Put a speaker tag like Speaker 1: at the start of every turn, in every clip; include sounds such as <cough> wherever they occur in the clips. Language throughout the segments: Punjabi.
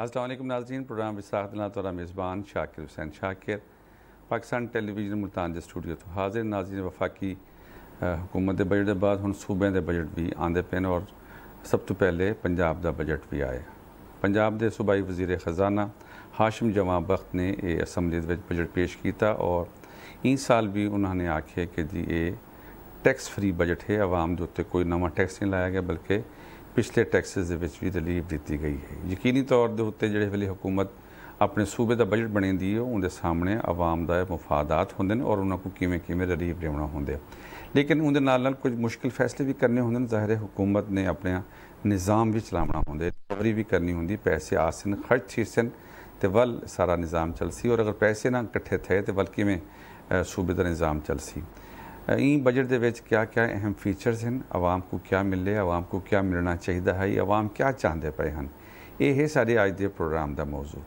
Speaker 1: असलम नाजीन प्रोग्राम विसाहतना तौर मेज़बान शाकिर हुसैन शाकिर पाकिस्तान टेलीविजन मुल्तान के स्टूडियो तो हाजिर नाजीन वफाकी हुकूमत के बजट के बाद हम सूबे के बजट भी आते पे और सब तो पहले पंजाब का बजट भी आया पंजाब के सूबाई वजीर ख़जाना हाशिम जमा बख्त ने यह असम्बली बजट पेश किया और इस साल भी उन्होंने आखिया कि जी ये टैक्स फ्री बजट है आवाम के उत्ते कोई नवा टैक्स नहीं लाया गया बल्कि ਪਿਛਲੇ ਟੈਕਸਸ ਦੇ ਵਿੱਚ ਵੀ ਰਿਲੀਫ ਦਿੱਤੀ ਗਈ ਹੈ ਯਕੀਨੀ ਤੌਰ ਦੇ ਉੱਤੇ ਜਿਹੜੇ ਵੇਲੇ ਹਕੂਮਤ ਆਪਣੇ ਸੂਬੇ ਦਾ ਬਜਟ ਬਣਾਉਂਦੀ ਹੈ ਉਹਦੇ ਸਾਹਮਣੇ ਆਵਾਮ ਦਾ ਮਫਾਦਾਤ ਹੁੰਦੇ ਨੇ ਔਰ ਉਹਨਾਂ ਨੂੰ ਕਿਵੇਂ ਕਿਵੇਂ ਰਿਲੀਫ ਦੇਣਾ ਹੁੰਦਾ ਲੇਕਿਨ ਉਹਦੇ ਨਾਲ ਨਾਲ ਕੁਝ ਮੁਸ਼ਕਿਲ ਫੈਸਲੇ ਵੀ ਕਰਨੇ ਹੁੰਦੇ ਨੇ ਜ਼ਾਹਿਰ ਹਕੂਮਤ ਨੇ ਆਪਣੇ ਨਿਜ਼ਾਮ ਵੀ ਚਲਾਉਣਾ ਹੁੰਦਾ ਰਿਕਵਰੀ ਵੀ ਕਰਨੀ ਹੁੰਦੀ ਪੈਸੇ ਆਸਨ ਖਰਚ ਸੀਸਨ ਤੇ ਵੱਲ ਸਾਰਾ ਨਿਜ਼ਾਮ ਚਲਸੀ ਔਰ ਅਗਰ ਪੈਸੇ ਨਾ ਇਕੱਠੇ ਥੇ ਤੇ ਬਲਕਿ ਮੈਂ ਸੂਬੇ ਦਾ ਨਿਜ਼ਾਮ ਚਲਸੀ ਇਹ ਬਜਟ ਦੇ ਵਿੱਚ ਕਿਆ ਕਿਆ ਅਹਿਮ ਫੀਚਰਸ ਹਨ ਆਵਾਮ ਨੂੰ ਕਿਆ ਮਿਲੇ ਆਵਾਮ ਨੂੰ ਕਿਆ ਮਿਲਣਾ ਚਾਹੀਦਾ ਹੈ ਆਵਾਮ ਕਿਆ ਚਾਹੁੰਦੇ ਪਏ ਹਨ ਇਹ ਹੈ ਸਾਡੇ ਅੱਜ ਦੇ ਪ੍ਰੋਗਰਾਮ ਦਾ ਮੌਜੂ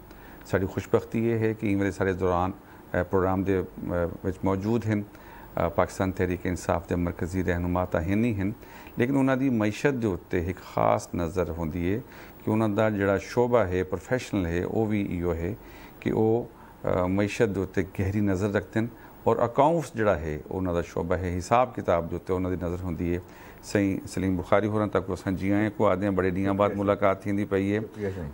Speaker 1: ਸਾਡੀ ਖੁਸ਼ਬਖਤੀ ਇਹ ਹੈ ਕਿ ਇਵੇਂ ਸਾਰੇ ਦੌਰਾਨ ਪ੍ਰੋਗਰਾਮ ਦੇ ਵਿੱਚ ਮੌਜੂਦ ਹਨ ਪਾਕਿਸਤਾਨ ਤਹਿਰੀਕ ਇਨਸਾਫ ਦੇ ਮਰਕਜ਼ੀ ਰਹਿਨੁਮਾ ਤਾਂ ਹੈ ਨਹੀਂ ਹਨ ਲੇਕਿਨ ਉਹਨਾਂ ਦੀ ਮਾਇਸ਼ਤ ਦੇ ਉੱਤੇ ਇੱਕ ਖਾਸ ਨਜ਼ਰ ਹੁੰਦੀ ਹੈ ਕਿ ਉਹਨਾਂ ਦਾ ਜਿਹੜਾ ਸ਼ੋਭਾ ਹੈ ਪ੍ਰੋਫੈਸ਼ਨਲ ਹੈ ਉਹ ਵੀ ਇਹੋ ਹੈ ਕਿ ਉਹ ਮਾਇਸ਼ਤ ਦੇ ਉੱਤੇ ਗਹਿਰੀ ਨਜ਼ਰ ਰੱਖਦੇ ਹਨ ਔਰ ਅਕਾਊਂਟਸ ਜਿਹੜਾ ਹੈ ਉਹਨਾਂ ਦਾ ਸ਼ੋਬਾ ਹੈ ਹਿਸਾਬ ਕਿਤਾਬ ਦੇ ਉੱਤੇ ਉਹਨਾਂ ਦੀ ਨਜ਼ਰ ਹੁੰਦੀ ਹੈ ਸਹੀ ਸਲੀਮ ਬੁਖਾਰੀ ਹੋਰਾਂ ਤੱਕ ਉਸਾਂ ਜੀਆਂ ਕੋ ਆਦੇ ਬੜੇ ਡੀਆਂ ਬਾਅਦ ਮੁਲਾਕਾਤ ਥੀਂਦੀ ਪਈ ਹੈ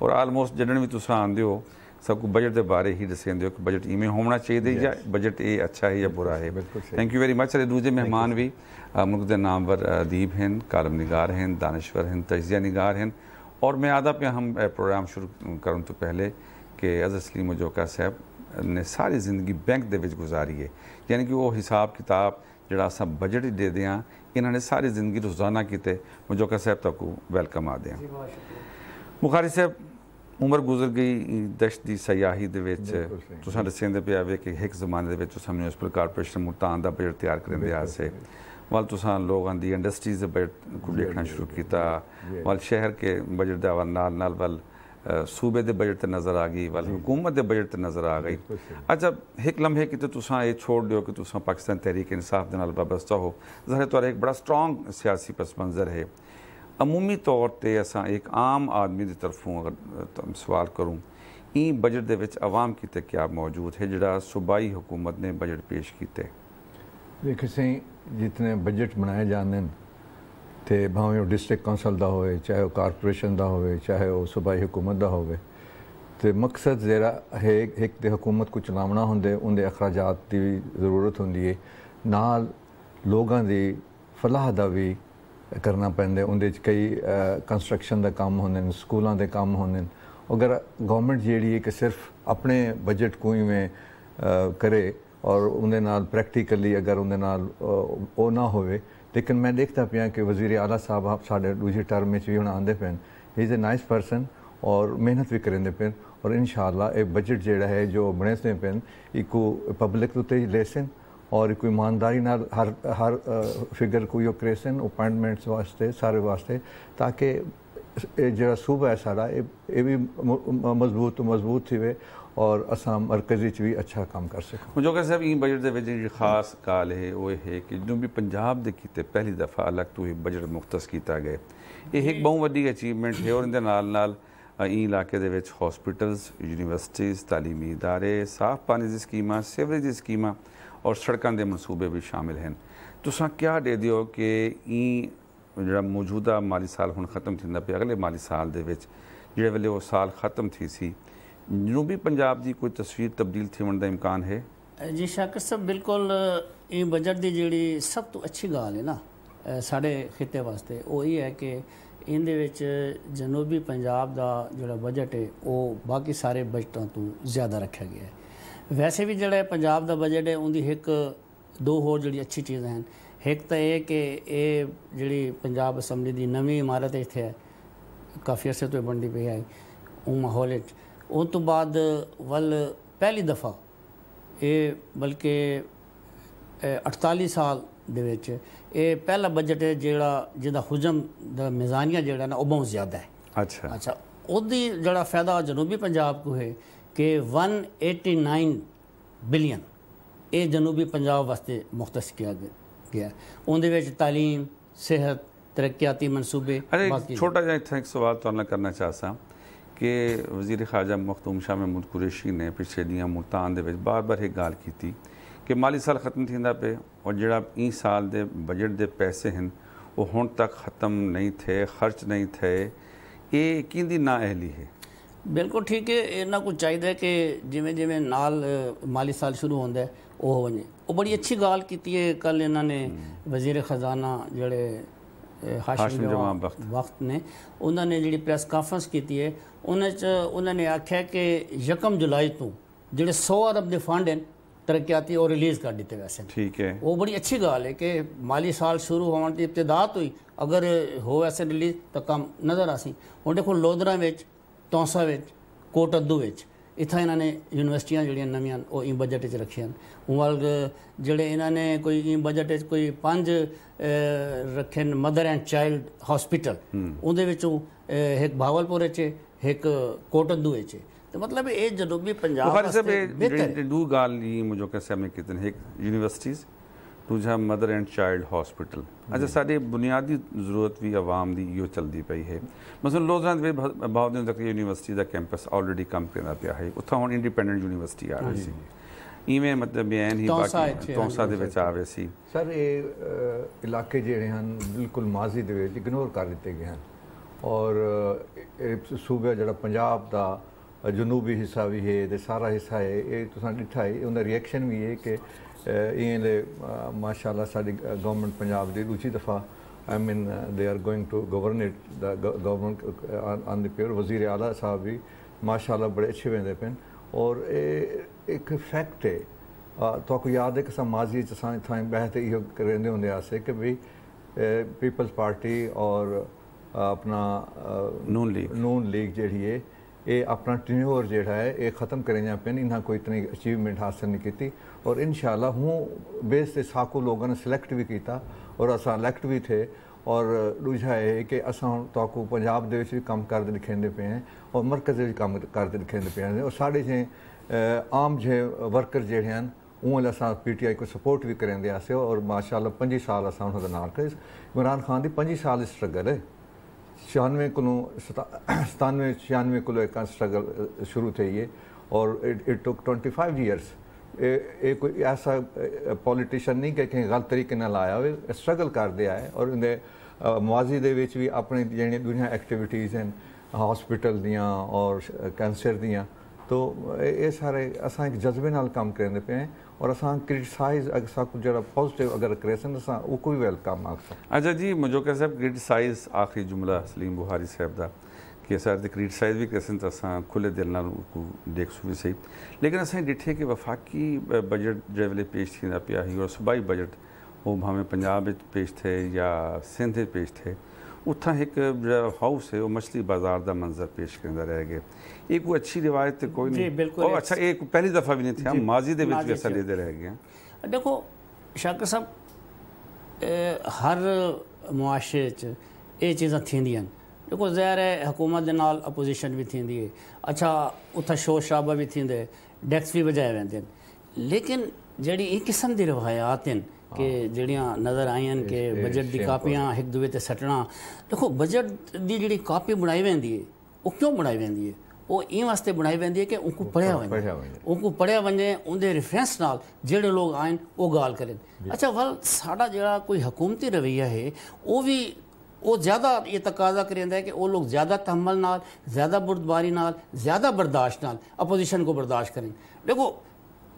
Speaker 1: ਔਰ ਆਲਮੋਸਟ ਜੜਨ ਵੀ ਤੁਸੀਂ ਆਂਦੇ ਹੋ ਸਭ ਕੋ ਬਜਟ ਦੇ ਬਾਰੇ ਹੀ ਦੱਸਦੇ ਹੋ ਕਿ ਬਜਟ ਇਵੇਂ ਹੋਣਾ ਚਾਹੀਦਾ ਜਾਂ ਬਜਟ ਇਹ ਅੱਛਾ ਹੈ ਜਾਂ ਬੁਰਾ ਹੈ ਥੈਂਕ ਯੂ ਵੈਰੀ ਮਚ ਸਾਰੇ ਦੂਜੇ ਮਹਿਮਾਨ ਵੀ ਮੁਲਕ ਦੇ ਨਾਮਵਰ ਅਦੀਬ ਹਨ ਕਾਲਮ ਨਿਗਾਰ ਹਨ ਦਾਨਿਸ਼ਵਰ ਹਨ ਤਜਜ਼ੀਆ ਨਿਗਾਰ ਹਨ और मैं आदा पे हम प्रोग्राम शुरू करने तो पहले कि अजर सलीम जोका साहब ਨੇ ਸਾਰੀ ਜ਼ਿੰਦਗੀ ਬੈਂਕ ਦੇ ਵਿੱਚ گزارੀ ਹੈ ਯਾਨੀ ਕਿ ਉਹ ਹਿਸਾਬ ਕਿਤਾਬ ਜਿਹੜਾ ਅਸਾਂ ਬਜਟ ਹੀ ਦੇਦੇ ਆ ਇਹਨਾਂ ਨੇ ਸਾਰੀ ਜ਼ਿੰਦਗੀ ਰੋਜ਼ਾਨਾ ਕੀਤੇ ਮਜੋਕਾ ਸਾਹਿਬ ਤੱਕ ਵੈਲਕਮ ਆ ਦਿਆਂ ਮੁਖਾਰੀ ਸਾਹਿਬ ਉਮਰ ਗੁਜ਼ਰ ਗਈ ਦਸ਼ਤ ਦੀ ਸਿਆਹੀ ਦੇ ਵਿੱਚ ਤੁਸੀਂ ਰਸੇਂਦੇ ਪਿਆ ਵੇ ਕਿ ਇੱਕ ਜ਼ਮਾਨੇ ਦੇ ਵਿੱਚ ਤੁਸੀਂ ਮਿਊਨਿਸਪਲ ਕਾਰਪੋਰੇਸ਼ਨ ਮੁਲਤਾਨ ਦਾ ਬਜਟ ਤਿਆਰ ਕਰਨ ਦੇ ਆਸੇ ਵੱਲ ਤੁਸੀਂ ਲੋਕਾਂ ਦੀ ਇੰਡਸਟਰੀਜ਼ ਦੇ ਬਜਟ ਨੂੰ ਲਿਖਣਾ ਸ਼ੁਰੂ ਕੀਤਾ ਵੱਲ ਸ਼ਹਿਰ ਕੇ ਬਜਟ ਦਾ ਨਾਲ ਨਾਲ ਵੱਲ सूबे के बजट नज़र आ गई वाल हुकूमत के बजट नज़र आ गई अच्छा एक लम्हे कि तुसा ये छोड़ दो कि तुसा पाकिस्तान तहरीक इंसाफ के वाबस्ता हो ज़ाहिर तौर एक बड़ा स्ट्रोंग सियासी पस मंज़र है अमूमी तौर पर अस एक आम आदमी की तरफों अगर सवाल करूँ ई बजट के आवाम कित क्या मौजूद है जरा सूबाई हुकूमत ने बजट पेश किते
Speaker 2: सही जितने बजट बनाए जाने ਤੇ ਭਾਵੇਂ ਉਹ ਡਿਸਟ੍ਰਿਕਟ ਕੌਂਸਲ ਦਾ ਹੋਵੇ ਚਾਹੇ ਉਹ ਕਾਰਪੋਰੇਸ਼ਨ ਦਾ ਹੋਵੇ ਚਾਹੇ ਉਹ ਸੂਬਾਈ ਹਕੂਮਤ ਦਾ ਹੋਵੇ ਤੇ ਮਕਸਦ ਜ਼ਰਾ ਹੈ ਇੱਕ ਤੇ ਹਕੂਮਤ ਕੋ ਚਲਾਉਣਾ ਹੁੰਦੇ ਉਹਦੇ ਅਖਰਾਜਾਤ ਦੀ ਜ਼ਰੂਰਤ ਹੁੰਦੀ ਹੈ ਨਾਲ ਲੋਕਾਂ ਦੀ ਫਲਾਹ ਦਾ ਵੀ ਕਰਨਾ ਪੈਂਦਾ ਉਹਦੇ ਚ ਕਈ ਕੰਸਟਰਕਸ਼ਨ ਦਾ ਕੰਮ ਹੁੰਦੇ ਨੇ ਸਕੂਲਾਂ ਦੇ ਕੰਮ ਹੁੰਦੇ ਨੇ ਅਗਰ ਗਵਰਨਮੈਂਟ ਜਿਹੜੀ ਹੈ ਕਿ ਸਿਰਫ ਆਪਣੇ ਬਜਟ ਕੋਈ ਹੀ ਕਰੇ ਔਰ ਉਹਦੇ ਨਾਲ ਪ੍ਰੈਕਟੀਕਲੀ ਅਗਰ ਉਹਦੇ ਨਾਲ ਉਹ ਨਾ ਹੋਵੇ लेकिन मैं देखता पिया कि वज़ी अला साहब आप साढ़े दूसरी टर्म में भी हम आते पे इज़ ए नाइस परसन और मेहनत भी करेंगे पे और इन शाला ये बजट जोड़ा है जो बने पे एक पब्लिक ले लेसन और एक ईमानदारी हर हर फिगर को यो क्रेसन अपॉइंटमेंट्स वास्ते सारे वास्ते ताकि जो सूबा है सारा ये भी मजबूत मजबूत वे ਔਰ ਅਸਾਂ ਮਰਕਜ਼ ਵਿੱਚ ਵੀ ਅੱਛਾ ਕੰਮ ਕਰ ਸਕਾਂ
Speaker 1: ਜੋ ਕਿ ਸਾਹਿਬ ਇਹ ਬਜਟ ਦੇ ਵਿੱਚ ਜਿਹੜੀ ਖਾਸ ਕਾਲ ਹੈ ਉਹ ਹੈ ਕਿ ਜਦੋਂ ਵੀ ਪੰਜਾਬ ਦੇ ਕੀਤੇ ਪਹਿਲੀ ਦਫਾ ਅਲੱਗ ਤੋਂ ਇਹ ਬਜਟ ਮੁਖਤਸ ਕੀਤਾ ਗਿਆ ਇਹ ਇੱਕ ਬਹੁਤ ਵੱਡੀ ਅਚੀਵਮੈਂਟ ਹੈ ਔਰ ਇਹਦੇ ਨਾਲ ਨਾਲ ਇਹ ਇਲਾਕੇ ਦੇ ਵਿੱਚ ਹਸਪੀਟਲਸ ਯੂਨੀਵਰਸਿਟੀਆਂ تعلیمی ادارے ਸਾਫ ਪਾਣੀ ਦੀ ਸਕੀਮਾਂ ਸੀਵਰੇਜ ਦੀ ਸਕੀਮਾਂ ਔਰ ਸੜਕਾਂ ਦੇ ਮਨਸੂਬੇ ਵੀ ਸ਼ਾਮਿਲ ਹਨ ਤੁਸੀਂ ਕੀ ਦੇ ਦਿਓ ਕਿ ਇਹ ਜਿਹੜਾ ਮੌਜੂਦਾ ਮਾਲੀ ਸਾਲ ਹੁਣ ਖਤਮ ਥਿੰਦਾ ਪਿਆ ਅਗਲੇ ਮਾਲੀ ਸਾਲ ਦੇ ਵਿੱਚ ਜਿਹੜੇ ਵੇਲੇ ਉਹ ਸਾਲ ਖਤਮ ਥੀ ਸੀ ਜਨੂਬੀ ਪੰਜਾਬ ਦੀ ਕੋਈ ਤਸਵੀਰ ਤਬਦੀਲ ਥਿਵਣ ਦਾ ਇਮਕਾਨ ਹੈ
Speaker 3: ਜੀ ਸ਼ਾਕਰ ਸਾਹਿਬ ਬਿਲਕੁਲ ਇਹ ਬਜਟ ਦੀ ਜਿਹੜੀ ਸਭ ਤੋਂ ਅੱਛੀ ਗੱਲ ਹੈ ਨਾ ਸਾਡੇ ਖਿੱਤੇ ਵਾਸਤੇ ਉਹ ਇਹ ਹੈ ਕਿ ਇਹਦੇ ਵਿੱਚ ਜਨੂਬੀ ਪੰਜਾਬ ਦਾ ਜਿਹੜਾ ਬਜਟ ਹੈ ਉਹ ਬਾਕੀ ਸਾਰੇ ਬਜਟਾਂ ਤੋਂ ਜ਼ਿਆਦਾ ਰੱਖਿਆ ਗਿਆ ਹੈ ਵੈਸੇ ਵੀ ਜਿਹੜਾ ਪੰਜਾਬ ਦਾ ਬਜਟ ਹੈ ਉਹਦੀ ਇੱਕ ਦੋ ਹੋਰ ਜਿਹੜੀ ਅੱਛੀ ਚੀਜ਼ਾਂ ਹਨ ਇੱਕ ਤਾਂ ਇਹ ਕਿ ਇਹ ਜਿਹੜੀ ਪੰਜਾਬ ਅਸੈਂਬਲੀ ਦੀ ਨਵੀਂ ਇਮਾਰਤ ਇੱਥੇ ਹੈ ਕਾਫੀ ਅਰਸੇ ਤੋਂ ਬਣਦੀ ਪਈ ਹੈ ਉਹ ਮਾਹੌਲ ਵਿੱਚ ਉਹ ਤੋਂ ਬਾਅਦ ਵੱਲ ਪਹਿਲੀ ਦਫਾ ਇਹ ਬਲਕਿ 48 ਸਾਲ ਦੇ ਵਿੱਚ ਇਹ ਪਹਿਲਾ ਬਜਟ ਹੈ ਜਿਹੜਾ ਜਿਹਦਾ ਹੁਜਮ ਦਾ ਮਿਜ਼ਾਨੀਆ ਜਿਹੜਾ ਨਾ ਉਹ ਬਹੁਤ ਜ਼ਿਆਦਾ ਹੈ ਅੱਛਾ ਅੱਛਾ ਉਹਦੀ ਜਿਹੜਾ ਫਾਇਦਾ ਜਨੂਬੀ ਪੰਜਾਬ ਨੂੰ ਹੈ ਕਿ 189 ਬਿਲੀਅਨ ਇਹ ਜਨੂਬੀ ਪੰਜਾਬ ਵਾਸਤੇ ਮੁਖਤਸ ਕੀਤਾ ਗਿਆ ਉਹਦੇ ਵਿੱਚ تعلیم ਸਿਹਤ ਤਰੱਕੀਆਤੀ ਮਨਸੂਬੇ ਬਾਕੀ
Speaker 1: ਛੋਟਾ ਜਿਹਾ ਇੱਥੇ ਇੱਕ ਸਵਾਲ ਤੁਹਾਨੂੰ ਕਰਨਾ ਚਾਹਤਾ ਹਾਂ ਕਿ ਵਜ਼ੀਰ ਖਾਜਾ ਮਖਤੂਮ ਸ਼ਾ ਮਹਿਮੂਦ ਕੁਰੇਸ਼ੀ ਨੇ ਪਿਛੇ ਦੀਆਂ ਮੁਲਤਾਨ ਦੇ ਵਿੱਚ ਬਾਰ-ਬਾਰ ਇਹ ਗੱਲ ਕੀਤੀ ਕਿ ਮਾਲੀ ਸਾਲ ਖਤਮ ਥਿੰਦਾ ਪਏ ਔਰ ਜਿਹੜਾ ਇਸ ਸਾਲ ਦੇ ਬਜਟ ਦੇ ਪੈਸੇ ਹਨ ਉਹ ਹੁਣ ਤੱਕ ਖਤਮ ਨਹੀਂ ਥੇ ਖਰਚ ਨਹੀਂ ਥੇ ਇਹ ਕਿੰਦੀ ਨਾਅਹਲੀ ਹੈ
Speaker 3: ਬਿਲਕੁਲ ਠੀਕ ਹੈ ਇਹਨਾਂ ਕੋ ਚਾਹੀਦਾ ਕਿ ਜਿਵੇਂ ਜਿਵੇਂ ਨਾਲ ਮਾਲੀ ਸਾਲ ਸ਼ੁਰੂ ਹੁੰਦਾ ਉਹ ਹੋ ਜੇ ਉਹ ਬੜੀ ਅੱਛੀ ਗੱਲ ਕੀਤੀ ਹੈ ਕੱਲ ਇਹਨਾਂ ਨੇ ਵਜ਼ੀਰ ਖਜ਼ਾਨਾ ਜਿਹੜੇ ਹਾਸ਼ਮ ਜਮਾਂ ਵਕਤ ਨੇ ਉਹਨਾਂ ਨੇ ਜਿਹੜੀ ਪ੍ਰੈਸ ਕਾਨਫਰੰਸ ਕੀਤੀ ਹੈ ਉਹਨਾਂ 'ਚ ਉਹਨਾਂ ਨੇ ਆਖਿਆ ਕਿ ਯਕਮ ਜੁਲਾਈ ਤੋਂ ਜਿਹੜੇ 100 ਅਰਬ ਦੇ ਫੰਡ ਹਨ ਤਰੱਕੀਆਤੀ ਉਹ ਰਿਲੀਜ਼ ਕਰ ਦਿੱਤੇ ਵੈਸੇ ਠੀਕ ਹੈ ਉਹ ਬੜੀ ਅੱਛੀ ਗੱਲ ਹੈ ਕਿ ਮਾਲੀ ਸਾਲ ਸ਼ੁਰੂ ਹੋਣ ਦੀ ਇਬਤਦਾਤ ਹੋਈ ਅਗਰ ਹੋ ਐਸੇ ਰਿਲੀਜ਼ ਤਾਂ ਕੰਮ ਨਜ਼ਰ ਆਸੀ ਹੁਣ ਦੇਖੋ ਲੋਧਰਾ ਵਿੱਚ ਤੌਂਸਾ ਵਿੱਚ ਕੋਟਦੂ ਵਿੱਚ ਇਥੇ ਇਹਨਾਂ ਨੇ ਯੂਨੀਵਰਸਿਟੀਆਂ ਜਿਹੜੀਆਂ ਨਵੀਆਂ ਉਹ ਇੰ ਬਜਟ ਵਿੱਚ ਰੱਖੀਆਂ ਉਹ ਵਾਲ ਜਿਹੜੇ ਇਹਨਾਂ ਨੇ ਕੋਈ ਇੰ ਬਜਟ ਵਿੱਚ ਕੋਈ ਪੰਜ ਰੱਖੇ ਮਦਰ ਐਂਡ ਚਾਈਲਡ ਹਸਪੀਟਲ ਉਹਦੇ ਵਿੱਚੋਂ ਇੱਕ ਭਾਵਲਪੁਰ 'ਚ ਇੱਕ ਇਹ 'ਚ ਵੀ ਪੰਜਾਬ ये ਬਿਹਤਰ
Speaker 1: पंजाब ਗੱਲ ਨਹੀਂ ਮੈਨੂੰ ਕਿਸੇ ਮੈਂ ਕਿਤਨੇ ਇੱਕ यूनिवर्सिटीज़ ਦੂਜਾ ਮਦਰ ਐਂਡ ਚਾਈਲਡ ਹਸਪੀਟਲ ਅੱਛਾ ਸਾਡੀ ਬੁਨਿਆਦੀ ਜ਼ਰੂਰਤ ਵੀ ਆਵਾਮ ਦੀ ਇਹੋ ਚਲਦੀ ਪਈ ਹੈ ਮਸਲ ਲੋਜ਼ਾਂ ਦੇ ਬਾਅਦ ਦਿਨ ਤੱਕ ਯੂਨੀਵਰਸਿਟੀ ਦਾ ਕੈਂਪਸ ਆਲਰੇਡੀ ਕੰਮ ਕਰਦਾ ਪਿਆ ਹੈ ਉੱਥਾਂ ਹੁਣ ਇੰਡੀਪੈਂਡੈਂਟ ਯੂਨੀਵਰਸਿਟੀ ਆ ਰਹੀ ਸੀ ਇਵੇਂ ਮਤਲਬ ਬਿਆਨ ਹੀ ਬਾਕੀ ਤੋਂਸਾ ਦੇ ਵਿੱਚ ਆਵੇ ਸੀ
Speaker 2: ਸਰ ਇਹ ਇਲਾਕੇ ਜਿਹੜੇ ਹਨ ਬਿਲਕੁਲ ਮਾਜ਼ੀ ਦੇ ਵਿੱਚ ਇਗਨੋਰ ਕਰ ਦਿੱਤੇ ਗਏ ਹਨ ਔਰ ਇਹ ਸੂਬਾ ਜਿਹੜਾ ਪੰਜਾਬ ਦਾ ਜਨੂਬੀ ਹਿੱਸਾ ਵੀ ਹੈ ਤੇ ਸਾਰਾ ਹਿੱਸਾ ਹੈ ਇਹ ਤੁਸੀਂ ਦਿੱਠਾ ਹੈ ਉਹਦਾ ਰਿਐਕਸ਼ਨ ਵੀ ਹੈ ਕਿ ਇਹले ਮਾਸ਼ਾਅੱਲਾ ਸਾਡੀ ਗਵਰਨਮੈਂਟ ਪੰਜਾਬ ਦੀ ਦੂਜੀ ਦਫਾ I mean they are going to govern it the government ਆਨ ਦੀ ਪੇਰ ਵਜ਼ੀਰ ਆਲਾ ਸਾਹਿਬ ਵੀ ਮਾਸ਼ਾਅੱਲਾ ਬੜੇ ਅੱਛੇ वेंदे पिन ਔਰ ਇਹ ਇੱਕ ਫੈਕਟ ਹੈ ਕੋ ਯਾਦ ਹੈ ਕਿ ਸਾ ਮਾਜ਼ੀ ਚ ਅਸਾਂ ਇਥਾਂ ਬਹਿ ਤੇ ਇਹੋ ਰਹਿੰਦੇ ਹੁੰਦੇ ਆਸੇ ਕਿ ਵੀ ਪੀਪਲਸ ਪਾਰਟੀ ਔਰ ਆਪਣਾ ਨੂਨ ਲੀਗ ਨੂਨ ਲੀਗ ਜਿਹੜੀ ਹੈ ਇਹ ਆਪਣਾ ਟਿਨਿਓਰ ਜਿਹੜਾ ਹੈ ਇਹ ਖਤਮ ਜਾਂ ਪੈਨ ਇਹਨਾਂ ਕੋਈ ਇਤਨੀ ਅਚੀਵਮੈਂਟ ਹਾਸਲ ਨਹੀਂ ਕੀਤੀ ਔਰ ਇਨਸ਼ਾਅੱਲਾ ਹੂੰ ਬੇਸ ਤੇ ਸਾਕੋ ਲੋਗਾਂ ਨੇ ਸਿਲੈਕਟ ਵੀ ਕੀਤਾ ਔਰ ਅਸਾਂ ਇਲੈਕਟ ਵੀ ਥੇ ਔਰ ਦੂਜਾ ਇਹ ਕਿ ਅਸਾਂ ਤੋਕੂ ਪੰਜਾਬ ਦੇ ਵਿੱਚ ਵੀ ਕੰਮ ਕਰਦੇ ਲਿਖੇਂਦੇ ਪਏ ਹਾਂ ਔਰ ਮਰਕਜ਼ ਵਿੱਚ ਕੰਮ ਕਰਦੇ ਲਿਖੇਂਦੇ ਪਏ ਹਾਂ ਔਰ ਸਾਡੇ ਜੇ ਆਮ ਜੇ ਵਰਕਰ ਜਿਹੜੇ ਹਨ ਉਹਨਾਂ ਅਸਾਂ ਪੀਟੀਆਈ ਕੋ ਸਪੋਰਟ ਵੀ ਕਰਦੇ ਆਸੇ ਔਰ ਮਾਸ਼ਾਅੱਲਾ 5 ਸਾਲ ਅਸਾਂ ਉਹਨਾਂ ਦੇ ਨਾਲ ਕਰੇ ਇਮਰਾਨ ਖਾਨ ਦੀ 5 ਸਾਲ ਸਟਰਗਲ ਹੈ 96 ਕੋਲੋਂ 97 96 ਕੋਲੋਂ ਇੱਕ ਸਟਰਗਲ ਸ਼ੁਰੂ ਥਈ ਹੈ ਔਰ ਇਟ ਟੁਕ 25 ਇਅਰਸ ਇਹ कोई ऐसा ਪੋਲੀਟੀਸ਼ੀਅਨ नहीं ਕਿ ਕਿਸੇ ਗਲਤ ਤਰੀਕੇ ਨਾਲ ਆਇਆ ਹੋਵੇ ਸਟਰਗਲ ਕਰਦੇ ਆਏ ਔਰ ਉਹਦੇ ਮਾਜ਼ੀ ਦੇ ਵਿੱਚ ਵੀ ਆਪਣੇ ਜਿਹੜੀਆਂ ਦੁਨੀਆ ਐਕਟੀਵਿਟੀਜ਼ ਹਨ ਹਸਪੀਟਲ ਦੀਆਂ ਔਰ तो ये सारे असां एक जज़्बे नाल करें पे हैं और अस क्रिटिसाइज़ असां कुझु जहिड़ा पॉज़िटिव अगर करे सघनि असां कोई वेलकम आहे
Speaker 1: अच्छा जी मुंहिंजो कैसे क्रिटिसाइज़ आख़िरी जुमला सलीम बुहारी साहब का कि ते क्रिटिसाइज़ भी कर त असां खुले दिलि देख देखसूं भी सही लेकिन असं डिठे कि वफ़ाक़ी बजट जो वे पेश पाया सूबाई बजट वो भावें पंजाब पेश थे या सिंध पेश थे उत एक हाउस है वो मछली बाजार का मंजर पेश करता रह गए एक वो अच्छी रिवायत कोई नहीं बिल्कुल और अच्छा एक पहली दफ़ा भी नहीं थे हम माजी के भी असर लेते रह गए
Speaker 3: देखो शाकर साहब हर मुआशे ये चीज़ा थी ਦੇਖੋ ਜ਼ਹਿਰ ਹੈ ਹਕੂਮਤ ਦੇ ਨਾਲ ਆਪੋਜੀਸ਼ਨ ਵੀ ਥਿੰਦੀ ਹੈ ਅੱਛਾ उतां ਸ਼ੋਰ ਸ਼ਰਾਬਾ ਵੀ ਥਿੰਦੇ ਡੈਕਸ ਵੀ वॼाए ਜਾਂਦੇ ਲੇਕਿਨ ਜਿਹੜੀ ਇਹ ਕਿਸਮ ਦੀ ਰਵਾਇਤ ਹੈ ਕਿ ਜਿਹੜੀਆਂ ਨਜ਼ਰ ਆਈਆਂ ਕਿ ਬਜਟ ਦੀ ਕਾਪੀਆਂ ਇੱਕ ਦੂਏ ਤੇ ਸਟਣਾ ਦੇਖੋ ਬਜਟ ਦੀ ਜਿਹੜੀ ਕਾਪੀ ਬਣਾਈ ਵੈਂਦੀ ਹੈ ਉਹ ਕਿਉਂ ਬਣਾਈ ਵੈਂਦੀ ਹੈ ਉਹ ਇਹ ਵਾਸਤੇ ਬਣਾਈ ਵੈਂਦੀ ਹੈ ਕਿ ਉਹ ਕੋ ਪੜਿਆ ਵੰਜੇ ਕੋ ਪੜਿਆ ਵੰਜੇ ਉਹਦੇ ਰੈਫਰੈਂਸ ਨਾਲ ਜਿਹੜੇ ਲੋਕ ਆਇਨ ਉਹ ਗਾਲ ਕਰਨ ਅੱਛਾ ਵਲ ਸਾਡਾ ਜਿਹੜਾ ਕੋਈ ਹਕੂਮਤੀ ਰਵਈਆ ਹੈ ਉਹ ਵੀ ਉਹ ਜ਼ਿਆਦਾ ਇਹ ਤਕਾਜ਼ਾ ਕਰਦਾ ਹੈ ਕਿ ਉਹ ਲੋਕ ਜ਼ਿਆਦਾ ਤਹਮਲ ਨਾਲ ਜ਼ਿਆਦਾ ਬਰਦਬਾਰੀ ਨਾਲ ਜ਼ਿਆਦਾ ਬਰਦਾਸ਼ਤ ਨਾਲ ਆਪੋਜੀਸ਼ਨ ਕੋ ਬਰਦਾਸ਼ਤ ਕਰਨ ਦੇਖੋ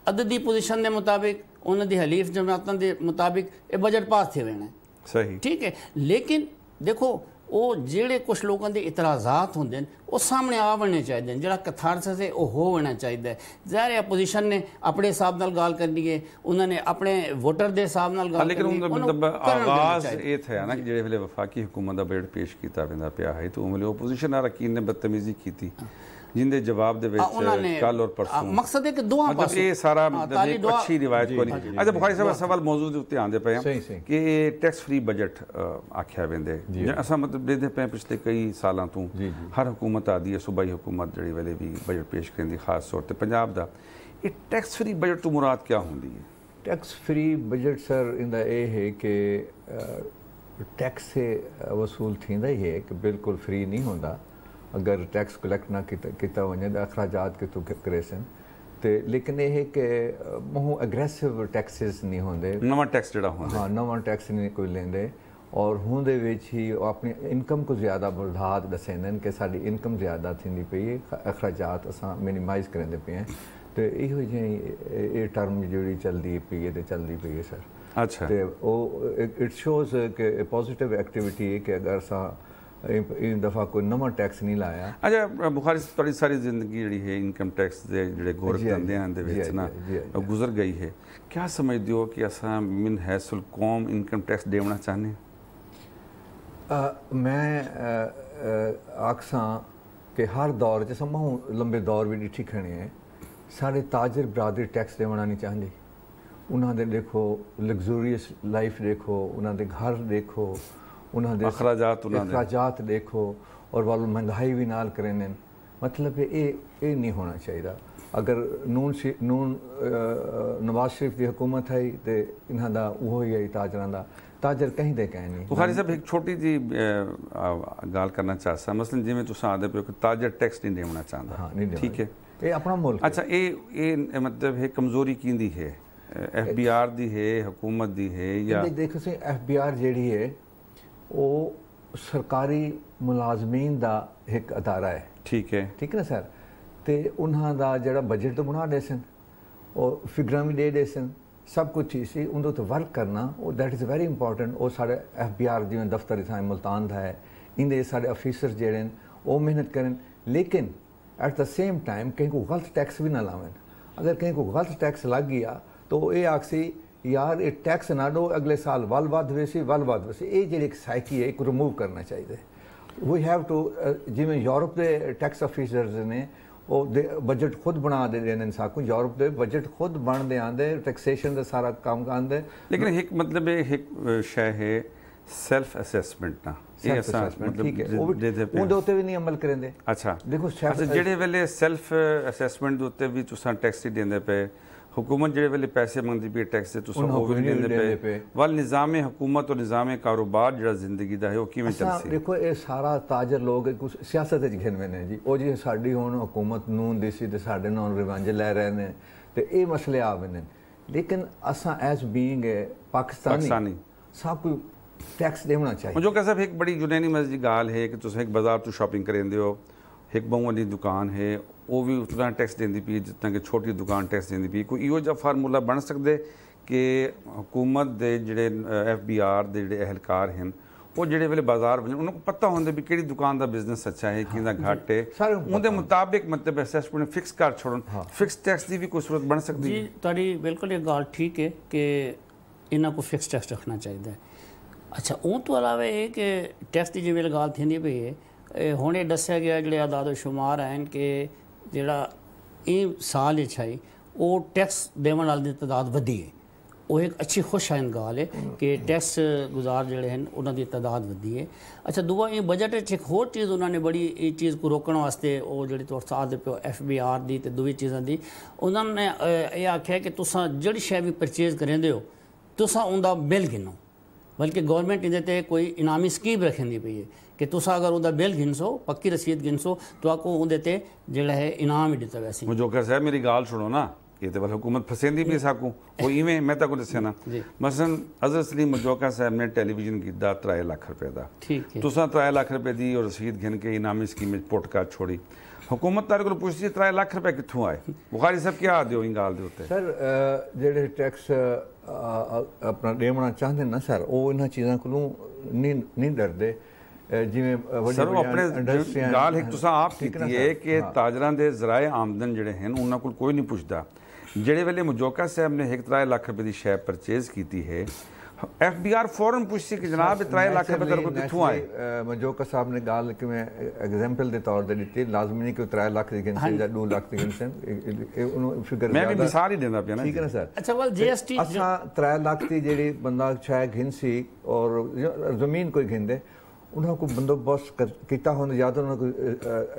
Speaker 3: ਅਦਦੀ ਪੋਜੀਸ਼ਨ ਦੇ ਮੁਤਾਬਿਕ ਉਹਨਾਂ ਦੀ ਹਲੀਫ ਜਮਾਤਾਂ ਦੇ ਮੁਤਾਬਿਕ ਇਹ ਬਜਟ ਪਾਸ ਥੇ ਰਹਿਣਾ ਸਹੀ ਠੀਕ ਹੈ ਲੇਕਿਨ ਦੇਖੋ ਉਹ ਜਿਹੜੇ ਕੁਝ ਲੋਕਾਂ ਦੇ ਇਤਰਾਜ਼ਾਤ ਹੁੰਦੇ ਨੇ ਉਹ ਸਾਹਮਣੇ ਆਵਣੇ ਚਾਹੀਦੇ ਨੇ ਜਿਹੜਾ ਕਥਾਰਸਿਸ ਹੈ ਉਹ ਹੋਣਾ ਚਾਹੀਦਾ ਹੈ ਜ਼ਾਹਿਰ ਆਪੋਜੀਸ਼ਨ ਨੇ ਆਪਣੇ ਹਿਸਾਬ ਨਾਲ ਗੱਲ ਕਰਨੀ ਹੈ ਉਹਨਾਂ ਨੇ ਆਪਣੇ ਵੋਟਰ ਦੇ ਹਿਸਾਬ ਨਾਲ ਗੱਲ ਕਰਨੀ ਹੈ ਮਤਲਬ ਆਵਾਜ਼ ਇਹ ਥਿਆ ਨਾ
Speaker 1: ਕਿ ਜਿਹੜੇ ਵੇਲੇ ਵਫਾਕੀ ਹਕੂਮਤ ਦਾ ਬਜਟ ਪੇਸ਼ ਕੀਤਾ ਵਿੰਦਾ ਪਿਆ ਹੈ ਤੇ ਉਹ ਮਲੇ ਆਪੋਜੀਸ਼ਨ ਆ ਰਕੀਨ ਨੇ ਬਦਤਮੀਜ਼ੀ ਕੀਤੀ ਜਿੰਦੇ ਜਵਾਬ ਦੇ ਵਿੱਚ ਕੱਲ ਔਰ ਪਰਸੋਂ ਮਕਸਦ ਹੈ
Speaker 3: ਕਿ ਦੋਹਾਂ ਪਾਸੇ ਮਤਲਬ ਇਹ ਸਾਰਾ ਮਤਲਬ ਇੱਕ ਅੱਛੀ ਰਿਵਾਇਤ
Speaker 1: ਕੋ ਨਹੀਂ ਅੱਛਾ ਬੁਖਾਰੀ ਸਾਹਿਬ ਸਵਾਲ ਮੌਜੂ ਦੇ ਉੱਤੇ ਆਂਦੇ ਪਏ ਆ ਕਿ ਟੈਕਸ ਫ੍ਰੀ ਬਜਟ ਆਖਿਆ ਵੈਂਦੇ ਅਸਾਂ ਮਤਲਬ ਦੇਖਦੇ ਪਏ ਪਿਛਲੇ ਕਈ ਸਾਲਾਂ ਤੋਂ ਹਰ ਹਕੂਮਤ ਆਦੀ ਹੈ ਸੂਬਾਈ ਹਕੂਮਤ ਜਿਹੜੀ ਵੇਲੇ ਵੀ ਬਜਟ ਪੇਸ਼ ਕਰਦੀ ਖਾਸ ਤੌਰ ਤੇ ਪੰਜਾਬ ਦਾ ਇਹ
Speaker 2: ਟੈਕਸ ਫ੍ਰੀ ਬਜਟ ਤੋਂ ਮੁਰਾਦ ਕੀ ਹੁੰਦੀ ਹੈ टैक्स फ्री बजट सर इन ये है कि टैक्स से वसूल थी ही है कि बिल्कुल फ्री नहीं होंगे ਅਗਰ ਟੈਕਸ ਕਲੈਕਟ ਨਾ ਕੀਤਾ वञे त ਖਰਚਾਤ ਕਿ थ्रू करे ਤੇ ਲੇਕਿਨ ਇਹ ਹੈ ਕਿ ਮੋਹ ਅਗਰੈਸਿਵ ਟੈਕਸਸ ਨਹੀਂ ਹੁੰਦੇ ਨਵਾਂ ਟੈਕਸ ਜਿਹੜਾ ਹੁੰਦਾ ਹਾਂ ਨਵਾਂ ਟੈਕਸ ਨਹੀਂ ਕੋਈ ਲੈਂਦੇ ਔਰ ਹੁੰਦੇ ਵਿੱਚ ਹੀ ਉਹ ਆਪਣੀ ਇਨਕਮ ਕੋ ਜ਼ਿਆਦਾ ਬਰਦਾਤ ਦਸੇਂਦਨ ਕਿ ਸਾਡੀ ਇਨਕਮ ਜ਼ਿਆਦਾ ਥਿੰਦੀ ਪਈ ਹੈ ਅਖਰਾਜਾਤ ਅਸਾਂ ਮਿਨੀਮਾਈਜ਼ ਕਰਦੇ ਪਏ ਹਾਂ ਤੇ ਇਹੋ ਜਿਹੀ ਇਹ ਟਰਮ ਜਿਹੜੀ ਚੱਲਦੀ ਪਈ ਹੈ ਤੇ ਚੱਲਦੀ ਪਈ ਹੈ ਸਰ ਅੱਛਾ ਤੇ ਉਹ ਇਟ ਸ਼ੋਜ਼ ਕਿ ਪੋਜ਼ਿਟਿਵ ਐਕਟੀਵਿਟੀ ਹੈ ਕਿ ਅਗਰ ਸਾ ਇਹ ਦਫਾ ਕੋਈ ਨਵਾਂ ਟੈਕਸ ਨਹੀਂ ਲਾਇਆ
Speaker 1: ਅੱਛਾ ਬੁਖਾਰੀ ਤੁਹਾਡੀ ਸਾਰੀ ਜ਼ਿੰਦਗੀ ਜਿਹੜੀ ਹੈ ਇਨਕਮ ਟੈਕਸ ਦੇ ਜਿਹੜੇ ਗੌਰ ਕਰਦੇ ਆਂ ਦੇ ਵਿੱਚ ਨਾ ਉਹ ਗੁਜ਼ਰ ਗਈ ਹੈ ਕੀ ਸਮਝਦੇ ਹੋ ਕਿ ਅਸਾਂ ਮਿਨ ਹੈਸਲ ਕੌਮ ਇਨਕਮ ਟੈਕਸ ਦੇਣਾ ਚਾਹੁੰਦੇ
Speaker 2: ਮੈਂ ਆਖਸਾਂ ਕਿ ਹਰ ਦੌਰ 'ਚ ਸਮਾਂ ਲੰਬੇ ਦੌਰ ਵੀ ਡਿੱਠੀ ਖਣੇ ਹੈ ਸਾਡੇ ਤਾਜਰ ਬਰਾਦਰ ਟੈਕਸ ਦੇਣਾ ਨਹੀਂ ਚਾਹੁੰਦੇ ਉਹਨਾਂ ਦੇ ਦੇਖੋ ਲਗਜ਼ਰੀਅਸ ਲਾਈਫ ਦੇਖੋ ਉਹਨਾਂ ਦੇ ਘਰ ਦੇਖੋ ਉਹਨਾਂ ਦੇ ਅਖਰਾਜਾਤ ਉਹਨਾਂ ਦੇ ਅਖਰਾਜਾਤ ਦੇਖੋ ਔਰ ਵੱਲ ਮਹਿੰਗਾਈ ਵੀ ਨਾਲ ਕਰੇ ਨੇ ਮਤਲਬ ਇਹ ਇਹ ਨਹੀਂ ਹੋਣਾ ਚਾਹੀਦਾ ਅਗਰ ਨੂਨ ਨੂਨ ਨਵਾਜ਼ ਸ਼ਰੀਫ ਦੀ ਹਕੂਮਤ ਹੈ ਤੇ ਇਹਨਾਂ ਦਾ ਉਹ ਹੀ ਹੈ ਤਾਜਰਾਂ ਦਾ ਤਾਜਰ ਕਹੀਂ ਦੇ ਕਹਿ ਨਹੀਂ ਬੁਖਾਰੀ ਸਾਹਿਬ
Speaker 1: ਇੱਕ ਛੋਟੀ ਜੀ ਗੱਲ ਕਰਨਾ ਚਾਹਸਾ ਮਸਲਨ ਜਿਵੇਂ ਤੁਸੀਂ ਆਦੇ ਪਿਓ ਕਿ ਤਾਜਰ ਟੈਕਸ ਨਹੀਂ ਦੇਣਾ ਚਾਹੁੰਦਾ ਹਾਂ ਨਹੀਂ ਠੀਕ ਹੈ
Speaker 2: ਇਹ ਆਪਣਾ ਮੁਲਕ
Speaker 1: ਅੱਛਾ ਇਹ ਇਹ ਮਤਲਬ ਹੈ ਕਮਜ਼ੋਰੀ ਕੀਂਦੀ ਹੈ ਐਫਬੀਆਰ ਦੀ ਹੈ ਹਕੂਮਤ ਦੀ ਹੈ ਜਾਂ
Speaker 2: ਦੇਖੋ ਸੇ ਐਫਬੀਆਰ ਜਿਹੜੀ ਹੈ ਉਹ ਸਰਕਾਰੀ ਮੁਲਾਜ਼ਮੀਨ ਦਾ ਇੱਕ ਅਦਾਰਾ ਹੈ ਠੀਕ ਹੈ ਠੀਕ ਹੈ ਨਾ ਸਰ ਤੇ ਉਹਨਾਂ ਦਾ ਜਿਹੜਾ ਬਜਟ ਬਣਾ ਦੇ ਸਨ ਉਹ ਫਿਗਰਾਂ ਵੀ ਦੇ ਦੇ ਸਨ ਸਭ ਕੁਝ ਹੀ ਸੀ ਉਹਨਾਂ ਤੋਂ ਵਰਕ ਕਰਨਾ ਉਹ ਦੈਟ ਇਜ਼ ਵੈਰੀ ਇੰਪੋਰਟੈਂਟ ਉਹ ਸਾਡੇ ਐਫ ਬੀ ਆਰ ਜਿਵੇਂ ਦਫ਼ਤਰ ਇਥਾਂ ਮਲਤਾਨ ਦਾ ਹੈ ਇਹਦੇ ਸਾਡੇ ਅਫੀਸਰ ਜਿਹੜੇ ਨੇ ਉਹ ਮਿਹਨਤ ਕਰਨ ਲੇਕਿਨ ਐਟ ਦਾ ਸੇਮ ਟਾਈਮ ਕਹੀਂ ਕੋ ਗਲਤ ਟੈਕਸ ਵੀ ਨਾ ਲਾਵੇ ਅਗਰ ਕਹੀਂ ਕੋ ਗਲਤ ਟੈਕਸ ਲੱਗ ਗਿਆ ਤਾਂ ਇਹ ਆਖਸੀ ਯਾਰ ਇਹ ਟੈਕਸ ਨਾ ਦੋ ਅਗਲੇ ਸਾਲ ਵੱਲ ਵੱਧ ਸੀ ਵੱਲ ਵੱਧ ਸੀ ਇਹ ਜਿਹੜੀ ਇੱਕ ਸਾਈਕੀ ਹੈ ਇੱਕ ਰਿਮੂਵ ਕਰਨਾ ਚਾਹੀਦਾ ਵੀ ਹੈਵ ਟੂ ਜਿਵੇਂ ਯੂਰਪ ਦੇ ਟੈਕਸ ਅਫੀਸਰਸ ਨੇ ਉਹ ਬਜਟ ਖੁਦ ਬਣਾ ਦਿੰਦੇ ਨੇ ਸਾਕੂ ਯੂਰਪ ਦੇ ਬਜਟ ਖੁਦ ਬਣਦੇ ਆਂਦੇ ਟੈਕਸੇਸ਼ਨ ਦਾ ਸਾਰਾ ਕੰਮ ਕਰਦੇ
Speaker 1: ਲੇਕਿਨ ਇੱਕ ਮਤਲਬ ਇੱਕ ਸ਼ੈ ਹੈ ਸੈਲਫ ਅਸੈਸਮੈਂਟ ਨਾ ਇਹ ਅਸੈਸਮੈਂਟ ਠੀਕ ਹੈ ਉਹ ਉਹਦੇ
Speaker 2: ਉੱਤੇ ਵੀ ਨਹੀਂ ਅਮਲ ਕਰਦੇ ਅੱਛਾ ਦੇਖੋ ਜਿਹੜੇ
Speaker 1: ਵੇਲੇ ਸੈਲਫ ਅਸੈਸਮੈਂਟ ਦੇ ਉੱਤੇ ਵੀ ਤੁਸੀਂ ਟੈਕਸ ਹੀ ਦਿੰਦੇ ਪਏ हुकूमत जहिड़े वेले पैसे मंगदी पई टैक्स तुसां उहो बि ਦਿੰਦੇ ਪਏ वल ਨਿਜ਼ਾਮ ਹਕੂਮਤ ਤੇ ਨਿਜ਼ਾਮ ਕਾਰੋਬਾਰ ਜਿਹੜਾ ਜ਼ਿੰਦਗੀ ਦਾ ਹੈ ਉਹ ਕਿਵੇਂ ਚੱਲ ਸੀ
Speaker 2: ਦੇਖੋ ਇਹ ਸਾਰਾ ਤਾਜਰ ਲੋਕ ਕੁਝ ਸਿਆਸਤ ਵਿੱਚ ਘਿਰਵੇਂ ਨੇ ਜੀ ਉਹ ਜੀ ਸਾਡੀ ਹੁਣ ਹਕੂਮਤ ਨੂੰ ਦੇਸੀ ਤੇ ਸਾਡੇ ਨਾਲ ਰਿਵਾਂਜ ਲੈ ਰਹੇ ਨੇ ਤੇ ਇਹ ਮਸਲੇ ਆ ਨੇ ਲੇਕਿਨ ਅਸਾਂ ਐਸ ਬੀਇੰਗ ਪਾਕਿਸਤਾਨੀ ਸਭ ਕੋਈ टैक्स देना चाहिए मुझे
Speaker 1: कैसे ਇੱਕ ਬੜੀ ਜੁਨੇਨੀ ਮਸਜੀ ਗਾਲ ਹੈ ਕਿ ਤੁਸੀਂ ਇੱਕ ਬਾਜ਼ਾਰ ਤੋਂ ਸ਼ਾਪਿੰਗ ਕਰਦੇ ਹੋ हिकबाऊं वाली ਦੁਕਾਨ ਹੈ ਉਹ ਵੀ ਉਤਨਾ ਟੈਕਸ ਦਿੰਦੀ ਪਈ ਜਿੱਦਾਂ ਕਿ ਛੋਟੀ ਦੁਕਾਨ ਟੈਕਸ ਦਿੰਦੀ ਪਈ ਕੋਈ ਇਹੋ ਜਿਹਾ ਫਾਰਮੂਲਾ ਬਣ ਸਕਦੇ ਕਿ ਹਕੂਮਤ ਦੇ ਜਿਹੜੇ ਐਫਬੀਆਰ ਦੇ ਜਿਹੜੇ ਅਹਲਕਾਰ ਹਨ ਉਹ ਜਿਹੜੇ ਵੇਲੇ ਬਾਜ਼ਾਰ ਵਿੱਚ ਉਹਨਾਂ ਨੂੰ ਪਤਾ ਹੁੰਦਾ ਵੀ ਕਿਹੜੀ ਦੁਕਾਨ ਦਾ ਬਿਜ਼ਨਸ ਅੱਛਾ ਹੈ ਕਿਹਦਾ ਘਾਟ ਹੈ ਉਹਦੇ ਮੁਤਾਬਿਕ ਮਤਲਬ ਅਸੈਸਮੈਂਟ ਫਿਕਸ ਕਰ ਛੋੜਨ ਫਿਕਸ ਟੈਕਸ ਦੀ ਵੀ ਕੋਈ ਸੂਰਤ ਬਣ ਸਕਦੀ ਹੈ ਜੀ ਤੁਹਾਡੀ ਬਿਲਕੁਲ ਇਹ ਗੱਲ ਠੀਕ ਹੈ ਕਿ ਇਹਨਾਂ ਕੋ ਫਿਕਸ ਟੈਕਸ ਰੱਖਣਾ ਚਾਹੀਦਾ ਹੈ
Speaker 3: ਅੱਛਾ ਉਹ ਤੋਂ ਇਲਾਵਾ ਇਹ ਕਿ ਟੈਕਸ ਦੀ ਜਿਵੇਂ ਗੱਲ ਥੀਂਦੀ ਪਈ ਹੈ ਹੁਣ ਇਹ ਦੱਸਿਆ ਗਿਆ ਜਿਹੜੇ ਆਦਾਦ ਸ਼ੁਮਾਰ ਹਨ ਕਿ ਜਿਹੜਾ ਇਹ ਸਾਲ ਇਹ ਛਾਈ ਉਹ ਟੈਕਸ ਦੇਵਣ ਵਾਲੇ ਦੀ ਤਦਾਦ ਵਧੀ ਹੈ ਉਹ ਇੱਕ ਅੱਛੀ ਖੁਸ਼ ਆਇਨ ਗੱਲ ਹੈ ਕਿ ਟੈਕਸ ਗੁਜ਼ਾਰ ਜਿਹੜੇ ਹਨ ਉਹਨਾਂ ਦੀ ਤਦਾਦ ਵਧੀ ਹੈ ਅੱਛਾ ਦੂਆ ਇਹ ਬਜਟ ਵਿੱਚ ਇੱਕ ਹੋਰ ਚੀਜ਼ ਉਹਨਾਂ ਨੇ ਬੜੀ ਇਹ ਚੀਜ਼ ਨੂੰ ਰੋਕਣ ਵਾਸਤੇ ਉਹ ਜਿਹੜੀ ਤੌਰ ਸਾਹ ਦੇ ਪਿਓ ਆਰ ਦੀ ਤੇ ਦੂਜੀ ਚੀਜ਼ਾਂ ਦੀ ਉਹਨਾਂ ਨੇ ਇਹ ਆਖਿਆ ਕਿ ਤੁਸੀਂ ਜਿਹੜੀ ਸ਼ੈ ਵੀ ਪਰਚੇਜ਼ ਕਰਦੇ ਹੋ ਤੁਸੀਂ ਉਹਦਾ ਬਿੱਲ ਗਿਨੋ ਬਲਕਿ ਗਵਰਨਮੈਂਟ ਇਹਦੇ ਤੇ ਕੋਈ ਇਨਾਮੀ ਸਕੀਮ ਰੱਖਣੀ ਪਈ ਹੈ ਕਿ ਤੁਸੀਂ ਅਗਰ ਉਹਦਾ ਬਿੱਲ ਗਿਨਸੋ ਪੱਕੀ ਰਸੀਦ ਗਿਣਸੋ ਤੁਹਾਕੋ ਉਹਦੇ ਤੇ ਜਿਹੜਾ ਹੈ ਇਨਾਮ ਹੀ ਦਿੱਤਾ ਵੈਸੀ
Speaker 1: ਜੋਕਰ ਸਾਹਿਬ ਮੇਰੀ ਗੱਲ ਸੁਣੋ ਨਾ ये तो ਹਕੂਮਤ हुकूमत ਵੀ ਸਾਕੂ साकूं उहो ਮੈਂ ਤਾਂ था ਦੱਸਿਆ ਨਾ न मसलन अज़र सलीम ਸਾਹਿਬ ਨੇ ਟੈਲੀਵਿਜ਼ਨ ਕੀਤਾ 3 ਲੱਖ ਰੁਪਏ ਦਾ दा तुसां त्राए लख रुपए दी ਰਸੀਦ रसीद ਕੇ ਇਨਾਮੀ ਸਕੀਮ ਵਿੱਚ पोटका ਛੋੜੀ ਹਕੂਮਤ ਤਾਰੇ ਕੋਲ ਪੁੱਛਦੀ 3 ਲੱਖ ਰੁਪਏ ਕਿੱਥੋਂ ਆਏ ਬੁਖਾਰੀ ਸਾਹਿਬ ਕੀ ਆਦੇ ਦਿਓ ਇਹ ਗੱਲ ਦੇ
Speaker 2: ਉੱਤੇ ਸਰ ਜਿਹੜੇ ਟੈਕਸ ਆਪਣਾ ਦੇਣਾ ਚਾਹੁੰਦੇ ਨਾ ਸਰ ਉਹ ਇਹਨਾਂ ਚੀਜ਼ਾਂ ਕੋਲੋਂ ਨਹੀਂ ਨਹੀਂ ਡਰਦੇ ਜਿਵੇਂ ਸਰ ਉਹ ਆਪਣੇ ਗੱਲ ਇੱਕ ਤੁਸੀਂ ਆਪ ਕੀਤੀ ਹੈ ਕਿ
Speaker 1: ਤਾਜਰਾਂ ਦੇ ਜ਼ਰਾਏ ਆਮਦਨ ਜਿਹੜੇ ਹਨ ਉਹਨਾਂ ਕੋਲ ਕੋਈ ਨਹੀਂ ਪੁੱਛਦਾ ਜਿਹੜੇ ਵੇਲੇ ਮੁਜੋਕਾ ਸਾਹਿਬ ਨੇ 1.3 ਲੱਖ ਰੁਪਏ ਦੀ ਸ਼ੈ ਪਰਚੇਜ਼ ਕੀਤੀ ਹੈ ਐਫਬੀਆਰ ਫੌਰਨ ਪੁੱਛਦੀ ਕਿ ਜਨਾਬ 3 ਲੱਖ ਰੁਪਏ ਤੇਰੇ ਕੋਲ ਕਿੱਥੋਂ ਆਏ
Speaker 2: ਮਜੋਕਾ ਸਾਹਿਬ ਨੇ ਗਾਲ ਕਿ ਮੈਂ ਐਗਜ਼ਾਮਪਲ ਦੇ ਤੌਰ ਤੇ ਦਿੱਤੀ ਲਾਜ਼ਮੀ ਨਹੀਂ ਕਿ 3 ਲੱਖ ਦੀ ਗਿਣਤੀ ਜਾਂ 2 ਲੱਖ ਦੀ ਗਿਣਤੀ ਉਹਨੂੰ ਫਿਗਰ ਮੈਂ ਵੀ ਮਿਸਾਲ ਹੀ ਦਿੰਦਾ ਪਿਆ ਨਾ ਠੀਕ ਹੈ ਨਾ ਸਰ ਅੱਛਾ
Speaker 3: ਵਲ ਜੀਐਸਟੀ ਅਸਾਂ
Speaker 2: 3 ਲੱਖ ਦੀ ਜਿਹੜੀ ਬੰਦਾ ਛਾਇ ਗਿਣ ਸੀ ਔਰ ਜ਼ਮੀਨ ਕੋਈ ਗਿੰਦੇ ਉਹਨਾਂ ਕੋ ਬੰਦੋਬਸਤ ਕੀਤਾ ਹੋਣਾ ਜਾਂ ਤਾਂ ਉਹਨਾਂ ਕੋ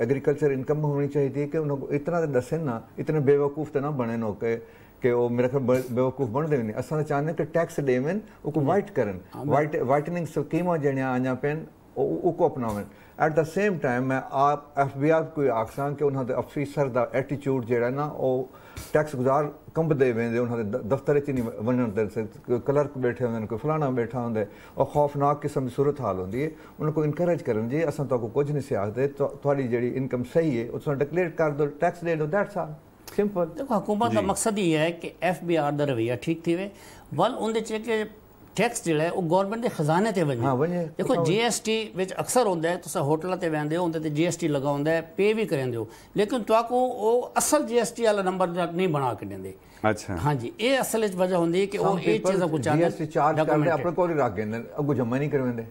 Speaker 2: ਐਗਰੀਕਲਚਰ ਇਨਕਮ ਹੋਣੀ ਚਾਹੀਦੀ ਕਿ ਉਹਨਾਂ ਕੋ ਇਤਨਾ ਦੱਸੇ ਨਾ ਇਤਨੇ ਬੇਵਕੂਫ ਤੇ ਨਾ ਬਣੇ ਨੋ ਕਿ ਕਿ ਉਹ ਮੇਰੇ ਖਿਆਲ ਬੇਵਕੂਫ ਬਣਦੇ ਨਹੀਂ ਅਸਾਂ ਚਾਹੁੰਦੇ ਕਿ ਟੈਕਸ ਦੇਵਨ ਉਹ ਕੋ ਵਾਈਟ ਕਰਨ ਵਾਈਟ ਵਾਈਟਨਿੰਗ ਸਕੀਮਾਂ ਜਣਿਆ ਆ ਜਾਂ ਉਹ ਉਹ ਕੋ ਅਪਣਾਵੇ ਐਟ ਦਾ ਸੇਮ ਟਾਈਮ ਮੈਂ ਆਪ ਐਫ ਬੀ ਆਰ ਕੋਈ ਆਖਸਾਂ ਕਿ ਉਹਨਾਂ ਦੇ ਅਫੀਸਰ ਦਾ ਐਟੀਟਿਊਡ ਜਿਹੜਾ ਨਾ ਉਹ ਟੈਕਸ ਗੁਜ਼ਾਰ ਕੰਬਦੇ ਵੇਂਦੇ ਉਹਨਾਂ ਦੇ ਦਫ਼ਤਰ 'ਚ ਨਹੀਂ ਵੰਨਣ ਦੇ ਸੇ ਕਲਰਕ ਬੈਠੇ ਹੁੰਦੇ ਨੇ ਕੋਈ ਫਲਾਣਾ ਬੈਠਾ ਹੁੰਦਾ ਔਰ ਖੌਫਨਾਕ ਕਿਸਮ ਦੀ ਸੂਰਤ ਹਾਲ ਹੁੰਦੀ ਹੈ ਉਹਨਾਂ ਕੋ ਇਨਕਰੇਜ ਕਰਨ ਜੀ ਅਸਾਂ ਤੁਹਾਨੂੰ ਕੁਝ ਨਹੀਂ ਸਿਆਖਦੇ ਤੁਹਾਡੀ ਜਿਹੜੀ ਇਨਕਮ ਸਹੀ ਹੈ ਉਹ ਤੁਹਾਨੂੰ ਡਿਕਲੇਅਰ ਕਰ ਦੋ ਟੈਕਸ ਦੇ ਦੋ ਦੈਟਸ ਆਲ ਸਿੰਪਲ ਦੇਖੋ
Speaker 3: ਹਕੂਮਤ ਦਾ ਮਕਸਦ ਹੀ ਹੈ ਕਿ ਐਫ ਬੀ ਆਰ ਦਾ ਰਵਈਆ ਠੀਕ ਥੀਵੇ ਵਲ ਉਹਦੇ ਚ ਕਿ ਟੈਕਸ ਜਿਹੜਾ ਉਹ ਗਵਰਨਮੈਂਟ ਦੇ ਖਜ਼ਾਨੇ ਤੇ ਵਜੇ ਹਾਂ ਵਜੇ ਦੇਖੋ ਜੀਐਸਟੀ ਵਿੱਚ ਅਕਸਰ ਹੁੰਦਾ ਹੈ ਤੁਸੀਂ ਹੋਟਲਾਂ ਤੇ ਵੰਦੇ ਹੋ ਉਹਦੇ ਤੇ ਜੀਐਸਟੀ ਲਗਾਉਂਦਾ ਹੈ ਪੇ ਵੀ ਕਰਦੇ ਹੋ ਲੇਕਿਨ ਤੁਹਾਨੂੰ ਉਹ ਅਸਲ ਜੀਐਸਟੀ ਵਾਲਾ ਨੰਬਰ ਨਹੀਂ ਬਣਾ ਕੇ ਦਿੰਦੇ
Speaker 2: ਅੱਛਾ ਹਾਂਜੀ ਇਹ ਅਸਲ ਵਿੱਚ ਵਜ੍ਹਾ ਹੁੰਦੀ ਹੈ ਕਿ ਉਹ ਇਹ ਚੀਜ਼ਾਂ ਕੋ ਚਾਹਦੇ ਜੀਐਸਟੀ ਚਾਰਜ ਕਰਦੇ ਆਪਣੇ ਕੋਲ ਹੀ ਰੱਖ ਦਿੰਦੇ ਅੱਗੋਂ ਜਮਾ ਨਹੀਂ ਕਰਵਾਉਂਦੇ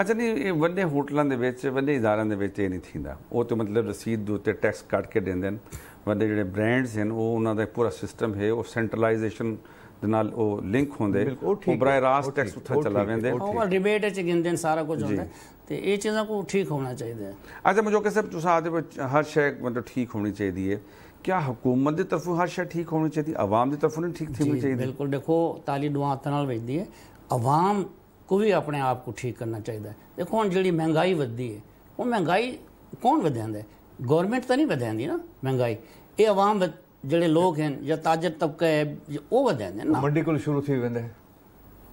Speaker 1: ਅੱਛਾ ਨਹੀਂ ਇਹ ਵੱਡੇ ਹੋਟਲਾਂ ਦੇ ਵਿੱਚ ਵੱਡੇ ਇਦਾਰਿਆਂ ਦੇ ਵਿੱਚ ਇਹ ਨਹੀਂ ਥਿੰਦਾ ਉਹ ਤੇ ਮਤਲਬ ਰਸੀਦ ਦੇ ਉੱਤੇ ਟੈਕਸ ਕੱਟ ਕੇ ਦਿੰਦੇ ਨੇ ਵੱਡੇ ਜਿਹੜੇ ਬ੍ਰਾਂਡਸ ਹਨ ਉਹ ਉਹਨਾਂ ਦਾ ਪੂਰਾ ਸਿਸਟਮ ਹੈ ਉਹ ਸੈਂਟਰਲਾਈਜੇਸ਼ਨ ਦੇ ਨਾਲ ਉਹ ਲਿੰਕ ਹੁੰਦੇ ਉਹ ਬਰਾਏ ਰਾਸ ਟੈਕਸ ਉੱਥੇ ਚਲਾ ਵੈਂਦੇ ਉਹ
Speaker 3: ਡਿਬੇਟ ਚ ਗਿੰਦੇ ਸਾਰਾ ਕੁਝ ਹੁੰਦਾ ਤੇ ਇਹ ਚੀਜ਼ਾਂ ਕੋ ਠੀਕ ਹੋਣਾ ਚਾਹੀਦਾ
Speaker 1: ਅੱਛਾ ਮਜੋ ਕਿ ਸਭ ਤੁਸਾਂ ਦੇ ਵਿੱਚ ਹਰ ਸ਼ੈ ਮਤਲਬ ਠੀਕ ਹੋਣੀ ਚਾਹੀਦੀ ਹੈ ਕੀ ਹਕੂਮਤ ਦੇ ਤਰਫੋਂ ਹਰ ਸ਼ੈ ਠੀਕ ਹੋਣੀ ਚਾਹੀਦੀ ਆਵਾਮ ਦੇ ਤਰਫੋਂ ਨਹੀਂ ਠੀਕ ਹੋਣੀ ਚਾਹੀਦੀ ਬਿਲਕੁਲ ਦੇਖੋ ਤਾਲੀ ਦੁਆਤ ਨਾਲ ਵੇਚਦੀ ਹੈ ਆਵਾਮ
Speaker 3: ਕੋ ਵੀ ਆਪਣੇ ਆਪ ਨੂੰ ਠੀਕ ਕਰਨਾ ਚਾਹੀਦਾ ਹੈ ਦੇਖੋ ਹੁਣ ਜਿਹੜੀ ਮਹਿੰਗਾਈ ਵਧਦੀ ਹੈ ਉਹ ਮਹਿੰਗਾਈ ਕੌਣ ਵਧਾਉਂਦਾ ਹੈ ਗਵਰਨਮੈਂਟ ਤਾਂ ਨਹੀਂ ਵਧਾਉਂਦੀ ਨਾ ਮਹਿੰਗਾਈ ਇਹ ਆਵਾਮ ਜਿਹੜੇ ਲੋਕ ਹਨ ਜਾਂ ਤਾਜਰ ਤਬਕਾ ਹੈ ਉਹ ਵਧਾਉਂਦੇ ਨਾ
Speaker 2: ਮੰਡੀ ਕੋਲ ਸ਼ੁਰੂ ਥੀ ਵੰਦੇ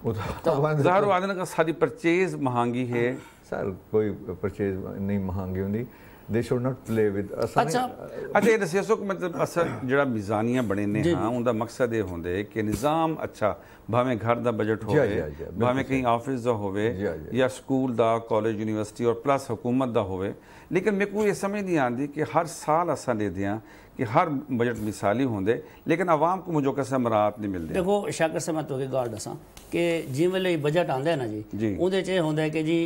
Speaker 2: ਉਹ ਤਾਂ ਜ਼ਾਹਰ ਵਾਦਨ ਦਾ ਸਾਡੀ सारी ਮਹਾਂਗੀ ਹੈ ਸਰ ਕੋਈ कोई ਨਹੀਂ ਮਹਾਂਗੀ ਹੁੰਦੀ ਦੇ ਸ਼ੁਡ ਨਾਟ ਪਲੇ ਵਿਦ ਅਸਾਂ ਅੱਛਾ
Speaker 1: ਅੱਛਾ ਇਹ ਦੱਸਿਆ ਸੋ ਕਿ ਮਤਲਬ ਅਸਰ ਜਿਹੜਾ ਮਿਜ਼ਾਨੀਆਂ ਬਣੇ ਨੇ ਹਾਂ ਉਹਦਾ ਮਕਸਦ ਇਹ ਹੁੰਦੇ ਕਿ ਨਿਜ਼ਾਮ ਅੱਛਾ ਭਾਵੇਂ ਘਰ ਦਾ ਬਜਟ ਹੋਵੇ ਭਾਵੇਂ ਕਹੀਂ ਆਫਿਸ ਦਾ ਹੋਵੇ ਜਾਂ ਸਕੂਲ ਦਾ ਕਾਲਜ ਯੂਨੀਵਰਸਿਟੀ ਔਰ ਪਲੱਸ ਹਕੂਮਤ ਦਾ ਹੋਵੇ ਲੇਕਿਨ ਮੈਨੂੰ ਇਹ ਸਮਝ ਨਹੀਂ ਆਉਂਦੀ ਕਿ ਹਰ ਸਾਲ ਅਸਾਂ ਦੇ ਦਿਆਂ कि हर बजट मिसाली होंदे लेकिन आवाम को मुझे कसम मराहत नहीं मिलती देखो शाकर से मैं तुके गाल
Speaker 3: दसा कि जिस वे बजट आंदा है ना जी, जी। उन्हें होंगे कि जी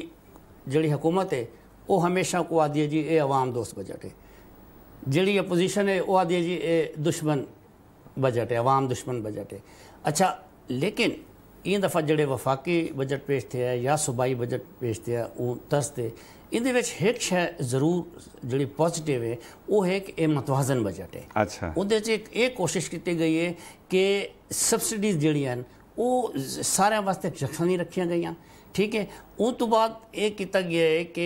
Speaker 3: जी हुकूमत है वो हमेशा को आती है जी ये आवाम दोस्त बजट है जी अपोजिशन है वो आदि है जी ये दुश्मन बजट है अवाम दुश्मन बजट है अच्छा लेकिन इन दफ़ा जोड़े वफाकी बजट पेश थे या सूबाई बजट पेश थे वो तरस थे ਇਹਦੇ ਵਿੱਚ ਇੱਕ ਹੈ ਜ਼ਰੂਰ ਜਿਹੜੀ ਪੋਜ਼ਿਟਿਵ ਹੈ ਉਹ ਹੈ ਕਿ ਇਹ ਮਤਵਾਜ਼ਨ ਬਜਟ ਹੈ ਅੱਛਾ ਉਹਦੇ 'ਚ ਇੱਕ ਇਹ ਕੋਸ਼ਿਸ਼ ਕੀਤੀ ਗਈ ਹੈ ਕਿ ਸਬਸਿਡੀਜ਼ ਜਿਹੜੀਆਂ ਹਨ ਉਹ ਸਾਰਿਆਂ ਵਾਸਤੇ ਨਹੀਂ ਰੱਖੀਆਂ ਗਈਆਂ ਠੀਕ ਹੈ ਉਸ ਤੋਂ ਬਾਅਦ ਇਹ ਕੀਤਾ ਗਿਆ ਹੈ ਕਿ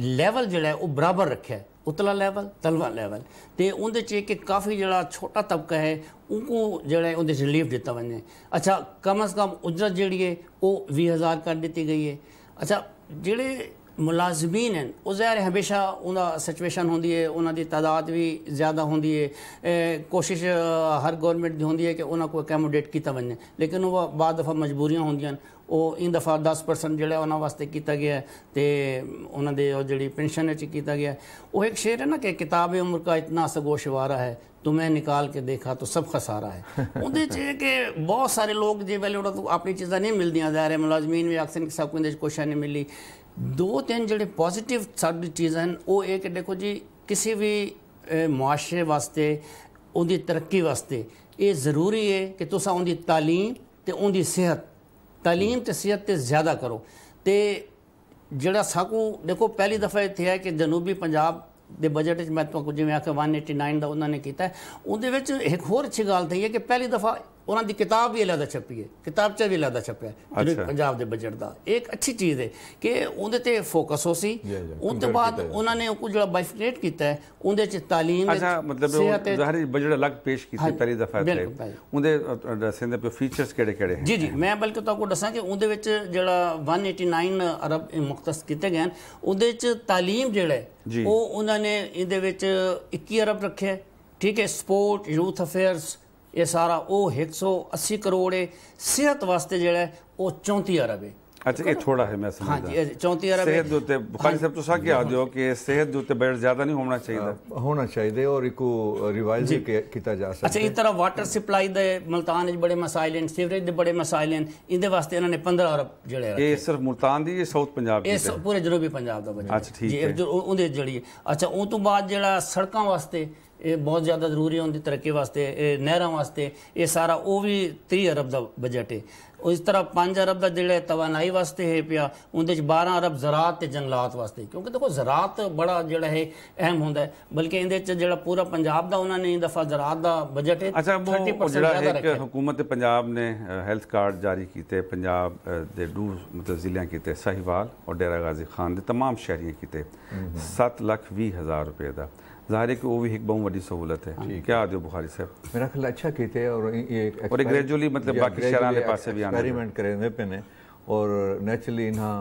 Speaker 3: ਲੈਵਲ ਜਿਹੜਾ ਉਹ ਬਰਾਬਰ ਰੱਖਿਆ ਉਤਲਾ ਲੈਵਲ ਤਲਵਾ ਲੈਵਲ ਤੇ ਉਹਦੇ ਚ ਕਿ ਕਾਫੀ ਜਿਹੜਾ ਛੋਟਾ ਤਬਕਾ ਹੈ ਉਹਨੂੰ ਜਿਹੜਾ ਉਹਦੇ ਰਿਲੀਫ ਦਿੱਤਾ ਵੰਨੇ ਅੱਛਾ ਕਮ ਕਮ ਉਜਰਤ ਜਿਹੜੀ ਹੈ ਉਹ 20000 ਕਰ ਦਿੱਤੀ ਗਈ ਹੈ ਅੱਛਾ ਜਿਹੜੇ मुलाजमीन हैं जहर हमेशा उन्हें सिचुएशन होंगी है उन्होंने तादाद भी ज़्यादा होंगी है कोशिश हर गोरमेंट की होंगी है कि उन्होंने को अकोमोडेट किया वे लेकिन वह बार दफा मजबूरिया होंगे वो इन दफा दस परसेंट जोड़ा उन्होंने वास्ते किया गया तो उन्होंने जी पेंशन किया गया वो एक शेर है ना कि किताब उम्र का इतना सगोश वारा है मैं निकाल के देखा तो सब रहा है <laughs> उन्हें कि बहुत सारे लोग जो पहले उन्होंने अपनी चीज़ा नहीं मिलदियाँ जा रहे मुलाजमीन भी आखिर सब कुछ कोशिश नहीं मिली ਦੋ ਤਿੰਨ ਜਿਹੜੇ ਪੋਜ਼ਿਟਿਵ ਸਾਡੀ ਚੀਜ਼ਾਂ ਹਨ ਉਹ ਇਹ ਕਿ ਦੇਖੋ ਜੀ ਕਿਸੇ ਵੀ ਮੁਆਸ਼ਰੇ ਵਾਸਤੇ ਉਹਦੀ ਤਰੱਕੀ ਵਾਸਤੇ ਇਹ ਜ਼ਰੂਰੀ ਹੈ ਕਿ ਤੁਸੀਂ ਉਹਦੀ تعلیم ਤੇ ਉਹਦੀ ਸਿਹਤ تعلیم ਤੇ ਸਿਹਤ ਤੇ ਜ਼ਿਆਦਾ ਕਰੋ ਤੇ ਜਿਹੜਾ ਸਾਕੂ ਦੇਖੋ ਪਹਿਲੀ ਦਫਾ ਇੱਥੇ ਹੈ ਕਿ ਜਨੂਬੀ ਪੰਜਾਬ ਦੇ ਬਜਟ ਵਿੱਚ ਮੈਂ ਤੁਹਾਨੂੰ ਜਿਵੇਂ ਆਖਿਆ 189 ਦਾ ਉਹਨਾਂ ਨੇ ਕੀਤਾ ਉਹਦੇ ਵਿੱਚ ਇੱਕ ਹੋਰ ਅੱਛੀ ਗੱਲ ਥਈ ਹੈ ਕਿ ਪਹਿਲੀ ਦਫਾ ਉਹਨਾਂ ਦੀ ਕਿਤਾਬ ਵੀ ਅਲੱਗ ਛਪੀ ਹੈ ਕਿਤਾਬਚਾ ਵੀ ਅਲੱਗ ਛਪਿਆ ਜਿਹੜੇ ਪੰਜਾਬ ਦੇ ਬਜਟ ਦਾ ਇੱਕ ਅੱਛੀ ਚੀਜ਼ ਹੈ ਕਿ ਉਹਦੇ ਤੇ ਫੋਕਸ ਹੋ ਸੀ ਉਸ ਤੋਂ ਬਾਅਦ ਉਹਨਾਂ ਨੇ ਉਹ ਜਿਹੜਾ ਬਾਈਫਿਕੇਟ ਕੀਤਾ ਹੈ ਉਹਦੇ ਚ تعلیم ਅੱਛਾ ਮਤਲਬ ਜ਼ਾਹਰ
Speaker 1: ਬਜਟ ਅਲੱਗ ਪੇਸ਼ ਕੀਤੇ ਪਹਿਲੀ ਦਫਾ ਤੇ ਉਹਦੇ ਦੱਸਣ ਦੇ ਫੀਚਰਸ ਕਿਹੜੇ ਕਿਹੜੇ ਜੀ ਜੀ
Speaker 3: ਮੈਂ ਬਲਕਿ ਤੁਹਾਨੂੰ ਦੱਸਾਂ ਕਿ ਉਹਦੇ ਵਿੱਚ ਜਿਹੜਾ 189 ਅਰਬ ਮੁਖਤਸ ਕੀਤੇ ਗਏ ਹਨ ਉਹਦੇ ਚ تعلیم ਜਿਹੜਾ ਉਹ ਉਹਨਾਂ ਨੇ ਇਹਦੇ ਵਿੱਚ 21 ਅਰਬ ਰੱਖਿਆ ਠੀਕ ਹੈ ਸਪੋਰਟ ਯੂਥ ਅਫੇਅਰਸ ਇਹ ਸਾਰਾ ਉਹ 180 ਕਰੋੜ ਹੈ ਸਿਹਤ ਵਾਸਤੇ ਜਿਹੜਾ ਉਹ 34 ਅਰਬ ਹੈ
Speaker 1: ਅੱਛਾ ਇਹ ਥੋੜਾ ਹੈ ਮੈਂ ਸਮਝਦਾ ਹਾਂਜੀ
Speaker 3: 34 ਅਰਬ ਸਿਹਤ ਦੇ
Speaker 1: ਉੱਤੇ ਭਾਈ ਸਾਹਿਬ ਤੁਸੀਂ ਕੀ ਆ ਦਿਓ ਕਿ ਸਿਹਤ ਦੇ ਉੱਤੇ
Speaker 2: ਬੈਠ ਜ਼ਿਆਦਾ ਨਹੀਂ ਹੋਣਾ ਚਾਹੀਦਾ ਹੋਣਾ ਚਾਹੀਦਾ ਔਰ ਇੱਕੋ ਰਿਵਾਈਜ਼ ਵੀ ਕੀਤਾ ਜਾ ਸਕਦਾ ਅੱਛਾ
Speaker 3: ਇਸ ਤਰ੍ਹਾਂ ਵਾਟਰ ਸਪਲਾਈ ਦੇ ਮਲਤਾਨ ਵਿੱਚ ਬੜੇ ਮਸਾਇਲ ਹਨ ਸੀਵਰੇਜ ਦੇ ਬੜੇ ਮਸਾਇਲ ਹਨ ਇਹਦੇ ਵਾਸਤੇ ਇਹਨਾਂ ਨੇ 15 ਅਰਬ ਜਿਹੜੇ
Speaker 1: ਇਹ ਸਿਰਫ ਮਲਤਾਨ ਦੀ ਇਹ ਸਾਊਥ ਪੰਜਾਬ ਦੀ ਇਹ
Speaker 3: ਪੂਰੇ ਜਨੂਬੀ ਪੰਜਾਬ ਦਾ ਬਜਟ ਅੱਛਾ ਠੀਕ ਹੈ ਜੀ ਉਹਦੇ ਜਿਹੜੀ ਅੱਛਾ ਉਹ ਤੋਂ ਬਾਅਦ ਜਿਹੜਾ ਸੜਕਾਂ ਵਾਸਤੇ ਇਹ ਬਹੁਤ ਜ਼ਿਆਦਾ ਜ਼ਰੂਰੀ ਹੁੰਦੀ ਤਰੱਕੀ ਵਾਸਤੇ ਇਹ ਨਹਿਰਾਂ ਵਾਸਤੇ ਇਹ ਸਾਰਾ ਉਹ ਵੀ 3 ਅਰਬ ਦਾ ਬਜਟ ਹੈ ਉਸ ਤਰ੍ਹਾਂ 5 ਅਰਬ ਦਾ ਜਿਹੜਾ ਤਵਾਨਾਈ ਵਾਸਤੇ ਹੈ ਪਿਆ ਉਹਦੇ ਚ 12 ਅਰਬ ਜ਼ਰਾਤ ਤੇ ਜੰਗਲਾਤ ਵਾਸਤੇ ਕਿਉਂਕਿ ਦੇਖੋ ਜ਼ਰਾਤ ਬੜਾ ਜਿਹੜਾ ਹੈ ਅਹਿਮ ਹੁੰਦਾ ਹੈ ਬਲਕਿ ਇਹਦੇ ਚ ਜਿਹੜਾ ਪੂਰਾ ਪੰਜਾਬ ਦਾ ਉਹਨਾਂ ਨੇ ਦਫਾ ਜ਼ਰਾਤ ਦਾ ਬਜਟ ਹੈ 30% ਜਿਹੜਾ ਹੈ
Speaker 1: ਹਕੂਮਤ ਪੰਜਾਬ ਨੇ ਹੈਲਥ ਕਾਰਡ ਜਾਰੀ ਕੀਤੇ ਪੰਜਾਬ ਦੇ ਦੂ ਮਤਲਬ ਜ਼ਿਲ੍ਹਿਆਂ ਕੀਤੇ ਸਹੀਵਾਲ ਔਰ ਡੇਰਾ ਗਾਜ਼ੀ ਖਾਨ ਦੇ तमाम ਸ਼ਹਿਰੀਆਂ ਕੀਤੇ 7 ਲੱਖ 20 ਹਜ਼ਾਰ ਰੁਪਏ ਦਾ ज़ाहिर है कि वो भी एक बहुत बड़ी सहूलत है हाँ। क्या आदि बुखारी साहब
Speaker 2: मेरा ख्याल अच्छा कहते हैं और ये और ग्रेजुअली मतलब बाकी शहर के पास भी एक्सपेरिमेंट करें पे और नेचुरली इन्हा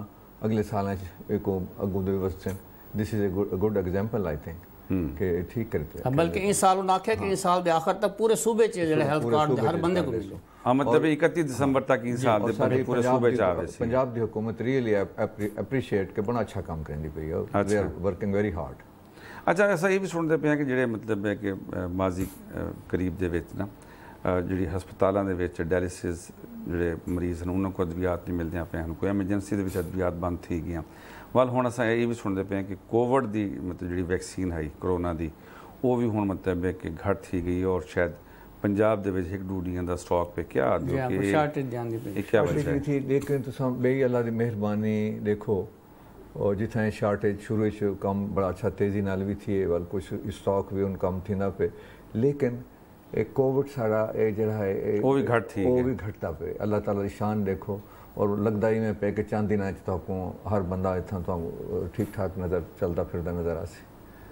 Speaker 2: अगले साल को अगों वस्तन this is a good example I think कि ठीक करते हैं
Speaker 3: बल्कि इस साल ना हाँ। इस साल दे आखिर तक पूरे सूबे च जेड़े
Speaker 2: हेल्थ कार्ड हर बंदे को मिलो हाँ, मतलब
Speaker 1: 31 दिसंबर तक इस साल दे पूरे पूरे सूबे च आवे
Speaker 2: पंजाब दी हुकूमत रियली अप्रिशिएट के बड़ा अच्छा काम करंदी पई है they are working very hard
Speaker 1: ਅੱਛਾ ਅਸਾਂ ਇਹ ਵੀ ਸੁਣਦੇ ਪਏ ਕਿ ਜਿਹੜੇ ਮਤਲਬ ਹੈ ਕਿ ਮਾਜ਼ੀ ਕਰੀਬ ਦੇ ਵਿੱਚ ਨਾ ਜਿਹੜੀ ਹਸਪਤਾਲਾਂ ਦੇ ਵਿੱਚ ਡਾਇਲਿਸਿਸ ਜਿਹੜੇ ਮਰੀਜ਼ ਨੂੰ ਉਹਨਾਂ ਕੋਲ ਅਦਵਿਆਤ ਨਹੀਂ ਮਿਲਦੀਆਂ ਪਈਆਂ ਹਨ ਕੋਈ ਐਮਰਜੈਂਸੀ ਦੇ ਵਿੱਚ ਅਦਵਿਆਤ ਬੰਦ ਥੀ ਗਈਆਂ ਵੱਲ ਹੁਣ ਅਸਾਂ ਇਹ ਵੀ ਸੁਣਦੇ ਪਏ ਕਿ ਕੋਵਿਡ ਦੀ ਮਤਲਬ ਜਿਹੜੀ ਵੈਕਸੀਨ ਹੈ ਕਰੋਨਾ ਦੀ ਉਹ ਵੀ ਹੁਣ ਮਤਲਬ ਹੈ ਕਿ ਘਟ ਥੀ ਗਈ ਔਰ ਸ਼ਾਇਦ ਪੰਜਾਬ ਦੇ ਵਿੱਚ ਇੱਕ ਡੂਡੀਆਂ ਦਾ ਸਟਾਕ ਪੇ ਕਿਆ ਜੋ ਕਿ ਇਹ ਸ਼ਾਰਟੇਜ ਜਾਂਦੀ ਪਈ ਇਹ ਕਿਆ ਵਜ੍ਹਾ
Speaker 2: ਹੈ ਦੇਖੋ ਤੁਸੀਂ ਬਈ ਅੱਲਾ ਦੀ ਮਿਹਰਬਾਨੀ ਦੇਖੋ और जितें शार्टेज शुरू च कम बड़ा अच्छा तेज़ी नाल भी थिए वाल कुछ स्टॉक भी उन कम थी ना पे लेकिन ਇਹ ਕੋਵਿਡ ਸਾਡਾ ਇਹ ਜਿਹੜਾ ਹੈ ਇਹ ਉਹ ਵੀ ਘਟ ਥੀ ਉਹ ਵੀ ਘਟਦਾ ਪਏ ਅੱਲਾਹ ਤਾਲਾ ਦੀ ਸ਼ਾਨ ਦੇਖੋ ਔਰ ਲੱਗਦਾ ਹੀ ਮੈਂ ਪੈ ਕੇ ਚਾਂਦੀ ਨਾਲ ਤੁਹਾਨੂੰ ਹਰ ਬੰਦਾ ਇਥਾਂ ਤੁਹਾਨੂੰ ਠੀਕ ਠਾਕ ਨਜ਼ਰ ਚਲਦਾ ਫਿਰਦਾ ਨਜ਼ਰ ਆਸੀ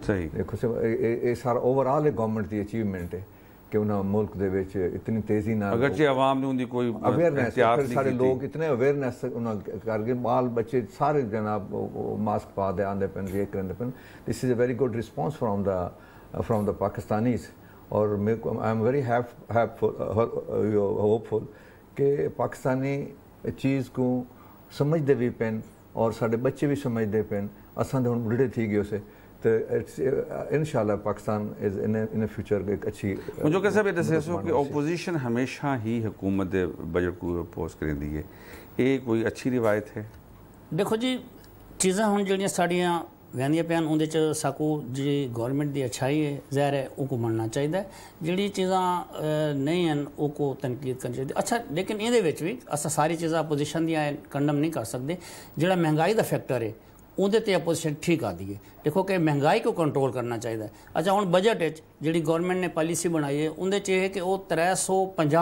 Speaker 2: ਸਹੀ ਦੇਖੋ ਇਹ ਸਾਰਾ ਓਵਰਆਲ ਇਹ ਗਵਰਨਮੈਂਟ ਦੀ ਅਚੀਵਮੈਂਟ ਹੈ કે ઉનો મુлк દેવચે ઇતની તેજી ના જો અગર જે
Speaker 1: આવામ જો ઉndi કોઈ અવેરનેસ સાડે લોગ
Speaker 2: ઇતને અવેરનેસ ઉના કારગે માલ બચે سارے જનાબ માસ્ક પા દે આંદે પન વેક કરેંદે પન this is a very good response from the from the Pakistanis ઓર મે આ મ વેરી હેવ હેવ હોપફુલ કે પાકિસ્તાની એ ચીઝ કો સમજ દે વે પન ઓર સાડે બચ્ચે ભી સમજ દે પેન અસા દે હણ મુઢડે થી ગ્યો સે ਇਨਸ਼ਾਅੱਲਾ Pakistan is in in a future ਇੱਕ ਅੱਛੀ अच्छी मुझो ਵੀ भी ਸੋ ਕਿ
Speaker 1: ਆਪੋਜੀਸ਼ਨ ਹਮੇਸ਼ਾ ਹੀ ਹਕੂਮਤ ਦੇ ਬਜਟ को ਅਪੋਜ਼ ਕਰਦੀ ਹੈ ਇਹ ਕੋਈ ਅੱਛੀ ਰਿਵਾਇਤ ਹੈ
Speaker 3: ਦੇਖੋ ਜੀ ਚੀਜ਼ਾਂ ਹੁਣ ਜਿਹੜੀਆਂ ਸਾਡੀਆਂ ਵਹਿੰਦੀਆਂ ਪਿਆਨ ਉਹਦੇ ਚ ਸਾਕੂ ਜੀ ਗਵਰਨਮੈਂਟ ਦੀ ਅਛਾਈ ਹੈ ਜ਼ਾਹਿਰ ਹੈ ਉਹ ਕੋ ਮੰਨਣਾ ਚਾਹੀਦਾ ਜਿਹੜੀ ਚੀਜ਼ਾਂ ਨਹੀਂ ਹਨ ਉਹ ਕੋ ਤਨਕੀਦ ਕਰਨੀ ਚਾਹੀਦੀ ਅੱਛਾ ਲੇਕਿਨ ਇਹਦੇ ਵਿੱਚ ਵੀ ਅਸਾਂ ਸਾਰੀ ਚੀਜ਼ਾਂ ਪੋਜੀਸ਼ਨ ਦੀਆਂ ਕੰਡਮ ਨਹੀਂ ਕਰ ਸਕਦੇ ਜਿਹੜਾ ਮਹਿੰਗਾਈ ਦਾ ਫੈਕਟਰ ਹੈ ਉਹਦੇ ਤੇ ਆਪੋਜੀਸ਼ਨ ਠੀਕ ਆ ਦਈਏ ਦੇਖੋ ਕਿ ਮਹਿੰਗਾਈ ਕੋ ਕੰਟਰੋਲ ਕਰਨਾ ਚਾਹੀਦਾ ਅੱਛਾ ਹੁਣ ਬਜਟ ਵਿੱਚ ਜਿਹੜੀ ਗਵਰਨਮੈਂਟ ਨੇ ਪਾਲਿਸੀ ਬਣਾਈ ਹੈ ਉਹਦੇ ਚ ਇਹ ਹੈ ਕਿ ਉਹ 350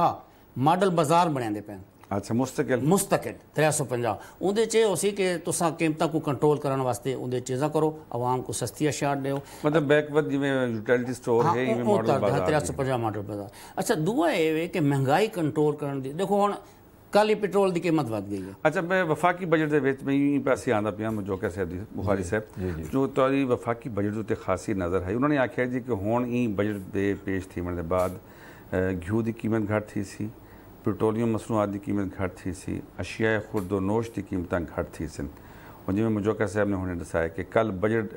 Speaker 3: ਮਾਡਲ ਬਾਜ਼ਾਰ ਬਣਾਉਂਦੇ ਪੈਣ ਅੱਛਾ ਮੁਸਤਕਿਲ ਮੁਸਤਕਿਲ 350 ਉਹਦੇ ਚ ਇਹ ਹੋਸੀ ਕਿ ਤੁਸੀਂ ਕੀਮਤਾਂ ਨੂੰ ਕੰਟਰੋਲ ਕਰਨ ਵਾਸਤੇ ਉਹਦੇ ਚੀਜ਼ਾਂ ਕਰੋ ਆਵਾਮ ਨੂੰ ਸਸਤੀ ਅਸ਼ਿਆ
Speaker 1: ਦਿਓ ਮਤਲਬ ਬੈਕਵਰਡ ਜਿਵੇਂ ਯੂਟਿਲਿਟੀ ਸਟੋਰ ਹੈ ਇਹ ਮਾਡਲ ਬਾਜ਼ਾਰ 350 ਮਾਡਲ ਬਾਜ਼ਾਰ
Speaker 3: ਅੱਛਾ ਦੂਆ ਇਹ ਹੈ ਕਿ ਮਹਿੰਗਾਈ ਕੰਟਰੋਲ ਕਰਨ ਦੀ ਦੇਖੋ ਹੁਣ ਕੱਲ ਹੀ ਪੈਟਰੋਲ ਦੀ ਕੀਮਤ ਵਧ ਗਈ ਹੈ
Speaker 1: ਅੱਛਾ ਮੈਂ ਵਫਾਕੀ ਬਜਟ ਦੇ ਵਿੱਚ ਮੈਂ ਹੀ ਪਾਸੇ ਆਂਦਾ ਪਿਆ ਮਜੋਕਾ ਸਾਹਿਬ ਦੀ ਬੁਖਾਰੀ ਸਾਹਿਬ ਜੋ ਤੁਹਾਡੀ ਵਫਾਕੀ ਬਜਟ ਉਤੇ ਖਾਸੀ ਨਜ਼ਰ ਹੈ ਉਹਨਾਂ ਨੇ ਆਖਿਆ ਜੀ ਕਿ ਹੁਣ ਹੀ ਬਜਟ ਦੇ ਪੇਸ਼ ਥੀਮਣ ਦੇ ਬਾਅਦ ਘਿਓ ਦੀ ਕੀਮਤ ਘਟ ਥੀ ਸੀ ਪੈਟਰੋਲੀਅਮ ਮਸਨੂਆਤ ਦੀ ਕੀਮਤ ਘਟ ਥੀ ਸੀ ਅਸ਼ਿਆਏ ਨੋਸ਼ ਦੀ ਕੀਮਤਾਂ ਘਟ ਥੀ ਸਨ ਹੁਣ ਜਿਵੇਂ ਮਜੋਕਾ ਸਾਹਿਬ ਨੇ ਹੁਣੇ ਦੱਸਿਆ ਕਿ ਕੱਲ ਬਜਟ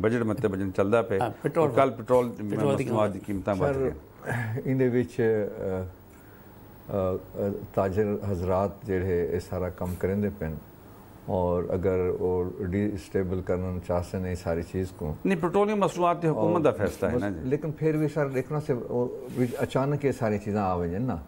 Speaker 1: ਬਜਟ ਮਤੇ ਬਜਨ ਚੱਲਦਾ ਪਿਆ ਕੱਲ ਪੈਟਰੋਲ ਮਸਨੂਆਤ ਦੀ ਕੀਮਤਾਂ ਵਧ ਗਈਆਂ
Speaker 2: ਇਹਦੇ ਵਿੱਚ ताजर हजरात जड़े ये सारा कम करें दे पे और अगर वो डिस्टेबल करना चाहते हैं सारी चीज़ को नहीं पेट्रोलियम मसनूआत हुकूमत का फैसला है ना लेकिन फिर भी सर देखना से अचानक ये सारी चीज़ें आ वजन ना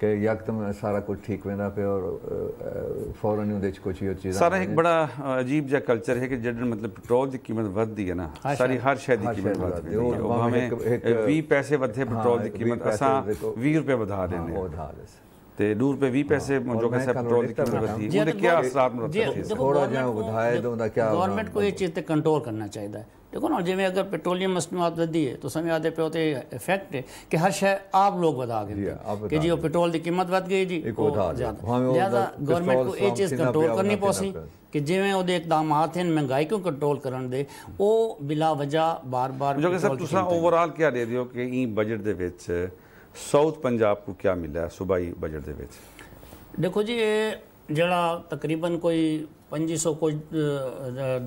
Speaker 2: ਕਿ ਯਕਦਮ ਸਾਰਾ ਕੁਝ ਠੀਕ ਵੇਂਦਾ ਪਿਆ ਔਰ ਫੌਰਨ ਹੀ ਉਹਦੇ ਚ ਕੁਝ ਹੀ ਚੀਜ਼ ਸਾਰਾ ਇੱਕ
Speaker 1: ਬੜਾ ਅਜੀਬ ਜਿਹਾ ਕਲਚਰ ਹੈ ਕਿ ਜਦੋਂ ਮਤਲਬ ਪੈਟਰੋਲ ਦੀ ਕੀਮਤ ਵੱਧਦੀ ਹੈ ਨਾ ਸਾਰੀ ਹਰ ਸ਼ੈ ਦੀ ਕੀਮਤ ਵੱਧਦੀ ਹੈ ਉਹ ਭਾਵੇਂ 20 ਪੈਸੇ ਵਧੇ ਪੈਟਰੋਲ ਦੀ ਕੀਮਤ ਅਸਾਂ 20 ਰੁਪਏ ਵਧਾ ਦਿੰਦੇ ਤੇ ਦੂਰ ਰੁਪਏ 20 ਪੈਸੇ ਜੋ ਕਿ कैसे पेट्रोल ਦੀ ਕੀਮਤ बढ़ती ਉਹਦੇ ਕੀ ਅਸਰ असरात मुरतब ਥੋੜਾ ਜਿਹਾ ਵਧਾए ਤਾਂ ਉਹਦਾ ਕੀ गवर्नमेंट
Speaker 3: ਕੋਈ ਚੀਜ਼ ਤੇ ਕੰਟਰੋਲ ਕਰਨਾ ਚਾਹੀਦਾ ਹੈ ਅਗਰ ਪੈਟਰੋਲੀਅਮ जंहिंमें अगरि ਹੈ ਤਾਂ वधी तो समियादे पियो ते इफेक्ट ਕਿ ਹਰ ਸ਼ੈ ਆਪ ਲੋਕ ਵਧਾ ਗਏ ਕਿ ਜੀ ਉਹ ਪੈਟਰੋਲ ਦੀ ਕੀਮਤ ਵਧ ਗਈ ਜੀ ਜਿਆਦਾ ਗਵਰਨਮੈਂਟ को ਇਹ ਚੀਜ਼ ਕੰਟਰੋਲ ਕਰਨੀ ਪੋਸੀ ਕਿ ਜਿਵੇਂ ਉਹਦੇ ਇਕਦਾਮਾਤ ਹਨ ਮਹਿੰਗਾਈ ਨੂੰ ਕੰਟਰੋਲ ਕਰਨ ਦੇ ਉਹ ਬਿਲਾ ਵਜਾ ਬਾਰ-ਬਾਰ ਜੋ ਕਿ ਸਰ ਤੁਸੀਂ ਓਵਰਆਲ
Speaker 1: ਕੀ ਦੇ ਦਿਓ ਕਿ ਇਹ ਬਜਟ ਦੇ ਵਿੱਚ ਸਾਊਥ ਪੰਜਾਬ ਨੂੰ ਕੀ ਮਿਲਿਆ ਸੁਬਾਈ ਬਜਟ ਦੇ ਵਿੱਚ
Speaker 3: ਦੇਖੋ ਜੀ ਇਹ ਜਿਹੜਾ ਤਕਰੀਬਨ ਕੋਈ 2500 ਕੋਈ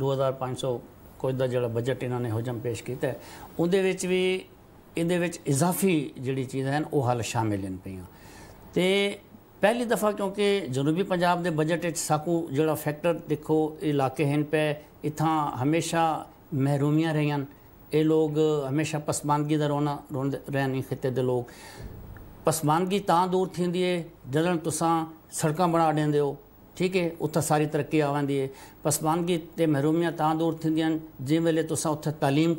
Speaker 3: 2500 ਕੁਝ ਦਾ ਜਿਹੜਾ ਬਜਟ ਇਹਨਾਂ ਨੇ ਹਜਮ ਪੇਸ਼ ਕੀਤਾ ਉਹਦੇ ਵਿੱਚ ਵੀ ਇਹਦੇ ਵਿੱਚ ਇਜ਼ਾਫੀ ਜਿਹੜੀ ਚੀਜ਼ ਹੈ ਉਹ ਹਾਲ ਸ਼ਾਮਿਲ ਨਹੀਂ ਪਈਆਂ ਤੇ ਪਹਿਲੀ ਦਫਾ ਕਿਉਂਕਿ ਜਨੂਬੀ ਪੰਜਾਬ ਦੇ ਬਜਟ ਵਿੱਚ ਸਾਕੂ ਜਿਹੜਾ ਫੈਕਟਰ ਦੇਖੋ ਇਲਾਕੇ ਹਨ ਪੈ ਇਥਾਂ ਹਮੇਸ਼ਾ ਮਹਿਰੂਮੀਆਂ ਰਹੀਆਂ ਇਹ ਲੋਕ ਹਮੇਸ਼ਾ ਪਸਮਾਨਗੀ ਦਾ ਰੋਣਾ ਨਹੀਂ ਖਿੱਤੇ ਦੇ ਲੋਕ ਪਸਮਾਨਗੀ ਤਾਂ ਦੂਰ ਥੀਂਦੀ ਏ ਜਦੋਂ ਤੁਸੀਂ ਸੜਕਾਂ ਬਣਾ ਦਿੰਦੇ ਹੋ ठीक है उते सारी तरक़ी आवेंदी है पसमानगी ते महरूमियाँ तव्हां दूरि थींदियूं आहिनि जंहिं वेले तोसां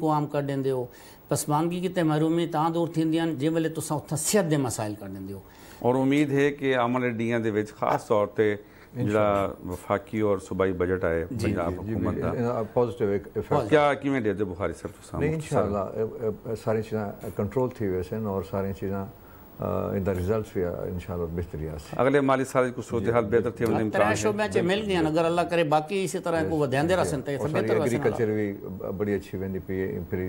Speaker 3: को आम कर ॾींदे हो पसमानगी महरूमी तव्हां दूर थींदियूं आहिनि जंहिं वेले सेहत के सिहत जे
Speaker 2: मसाइल करे ॾींदे हो
Speaker 1: और उम्मीद है कि आने वाले ॾींहं के विच तौर पर ਜਿਹੜਾ ਵਫਾਕੀ ਔਰ ਸੂਬਾਈ ਬਜਟ ਆਏ ਪੰਜਾਬ ਹਕੂਮਤ ਦਾ
Speaker 2: ਪੋਜ਼ਿਟਿਵ ਇਫੈਕਟ
Speaker 1: ਕਿਆ ਕਿਵੇਂ ਦੇ ਦੇ ਬੁਖਾਰੀ ਸਾਹਿਬ ਤੋਂ ਸਾਹਮਣੇ ਨਹੀਂ
Speaker 2: ਇਨਸ਼ਾਅੱਲਾ ਸਾਰੀ इन रिज़ल्ट्स इंशाल्लाह बेहतरी आसी
Speaker 1: अगले माली साल को सूरत हाल बेहतर थी वञे इम्कान शोबे च मिल गया
Speaker 3: अगर अल्लाह करे बाकी इसी तरह को वधांदे रहसन त बेहतर एग्रीकल्चर
Speaker 2: भी बड़ी अच्छी वेंदी पई फिर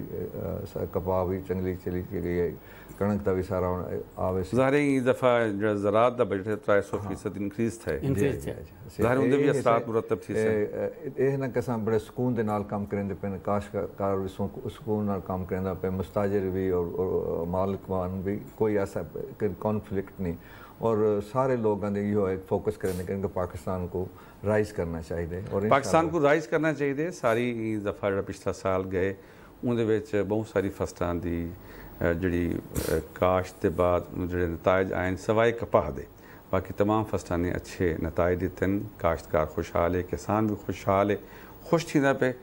Speaker 2: कपा भी चंगली चली गई है कणक का विसारा आवे ज़ाहिर
Speaker 1: ई दफ़ा जो ज़रात का बजट है त्रै सौ हाँ। फीसद इंक्रीज थे ज़ाहिर उनदे भी असरात मुरतब थी
Speaker 2: ਇਹ ਨਾ ਕਿ ਅਸਾਂ ਬੜੇ ਸਕੂਨ ਦੇ ਨਾਲ ਕੰਮ ਕਰਦੇ ਪਏ ਕਾਸ਼ਕਾਰ ਵੀ ਸਕੂਨ ਨਾਲ ਕੰਮ ਕਰਦਾ ਪਏ ਮੁਸਤਾਜਰ ਵੀ और मालिकवान भी कोई ऐसा कॉन्फ्लिक्ट नहीं और सारे लोगों ने यो एक फोकस करने के इनको पाकिस्तान को राइज करना चाहिए और पाकिस्तान
Speaker 1: को राइज करना चाहिए सारी दफ़ा जो पिछला साल गए उन बहुत सारी फसलों की जी काश के बाद जो नतज आए सवाए कपाह ਦੇ बाकी तमाम फसलों ने अच्छे नतज हैं काश्तकार खुशहाल है किसान भी खुशहाल है खुश थी पे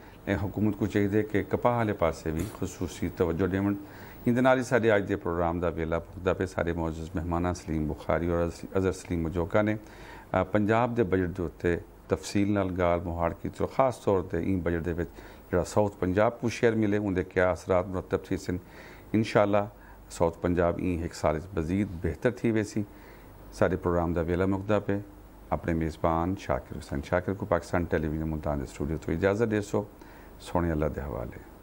Speaker 1: हुकूमत को चाहिए कि कपाह वाले पास भी खसूसी तवज्जो ॾियणु इन ही साढ़े अज के प्रोग्राम का वेला पुखदा पे सारे मौजूद मेहमाना सलीम बुखारी और अजहर सलीम मजोका ने पंजाब के बजट के उत्ते तफसील नाल गाल मुहाड़ की तो खास तौर पर इन बजट के साउथ पंजाब को शेयर मिले उनके क्या असरात मुरतब थी सन इन साउथ पंजाब ई एक साल मज़ीद बेहतर थी वैसी सारे प्रोग्राम का वेला मुकदा पे अपने मेज़बान शाकिर हुसैन शाकिर को पाकिस्तान टेलीविज़न मुल्तान स्टूडियो तो इजाज़त दे सो सोने अल्लाह के हवाले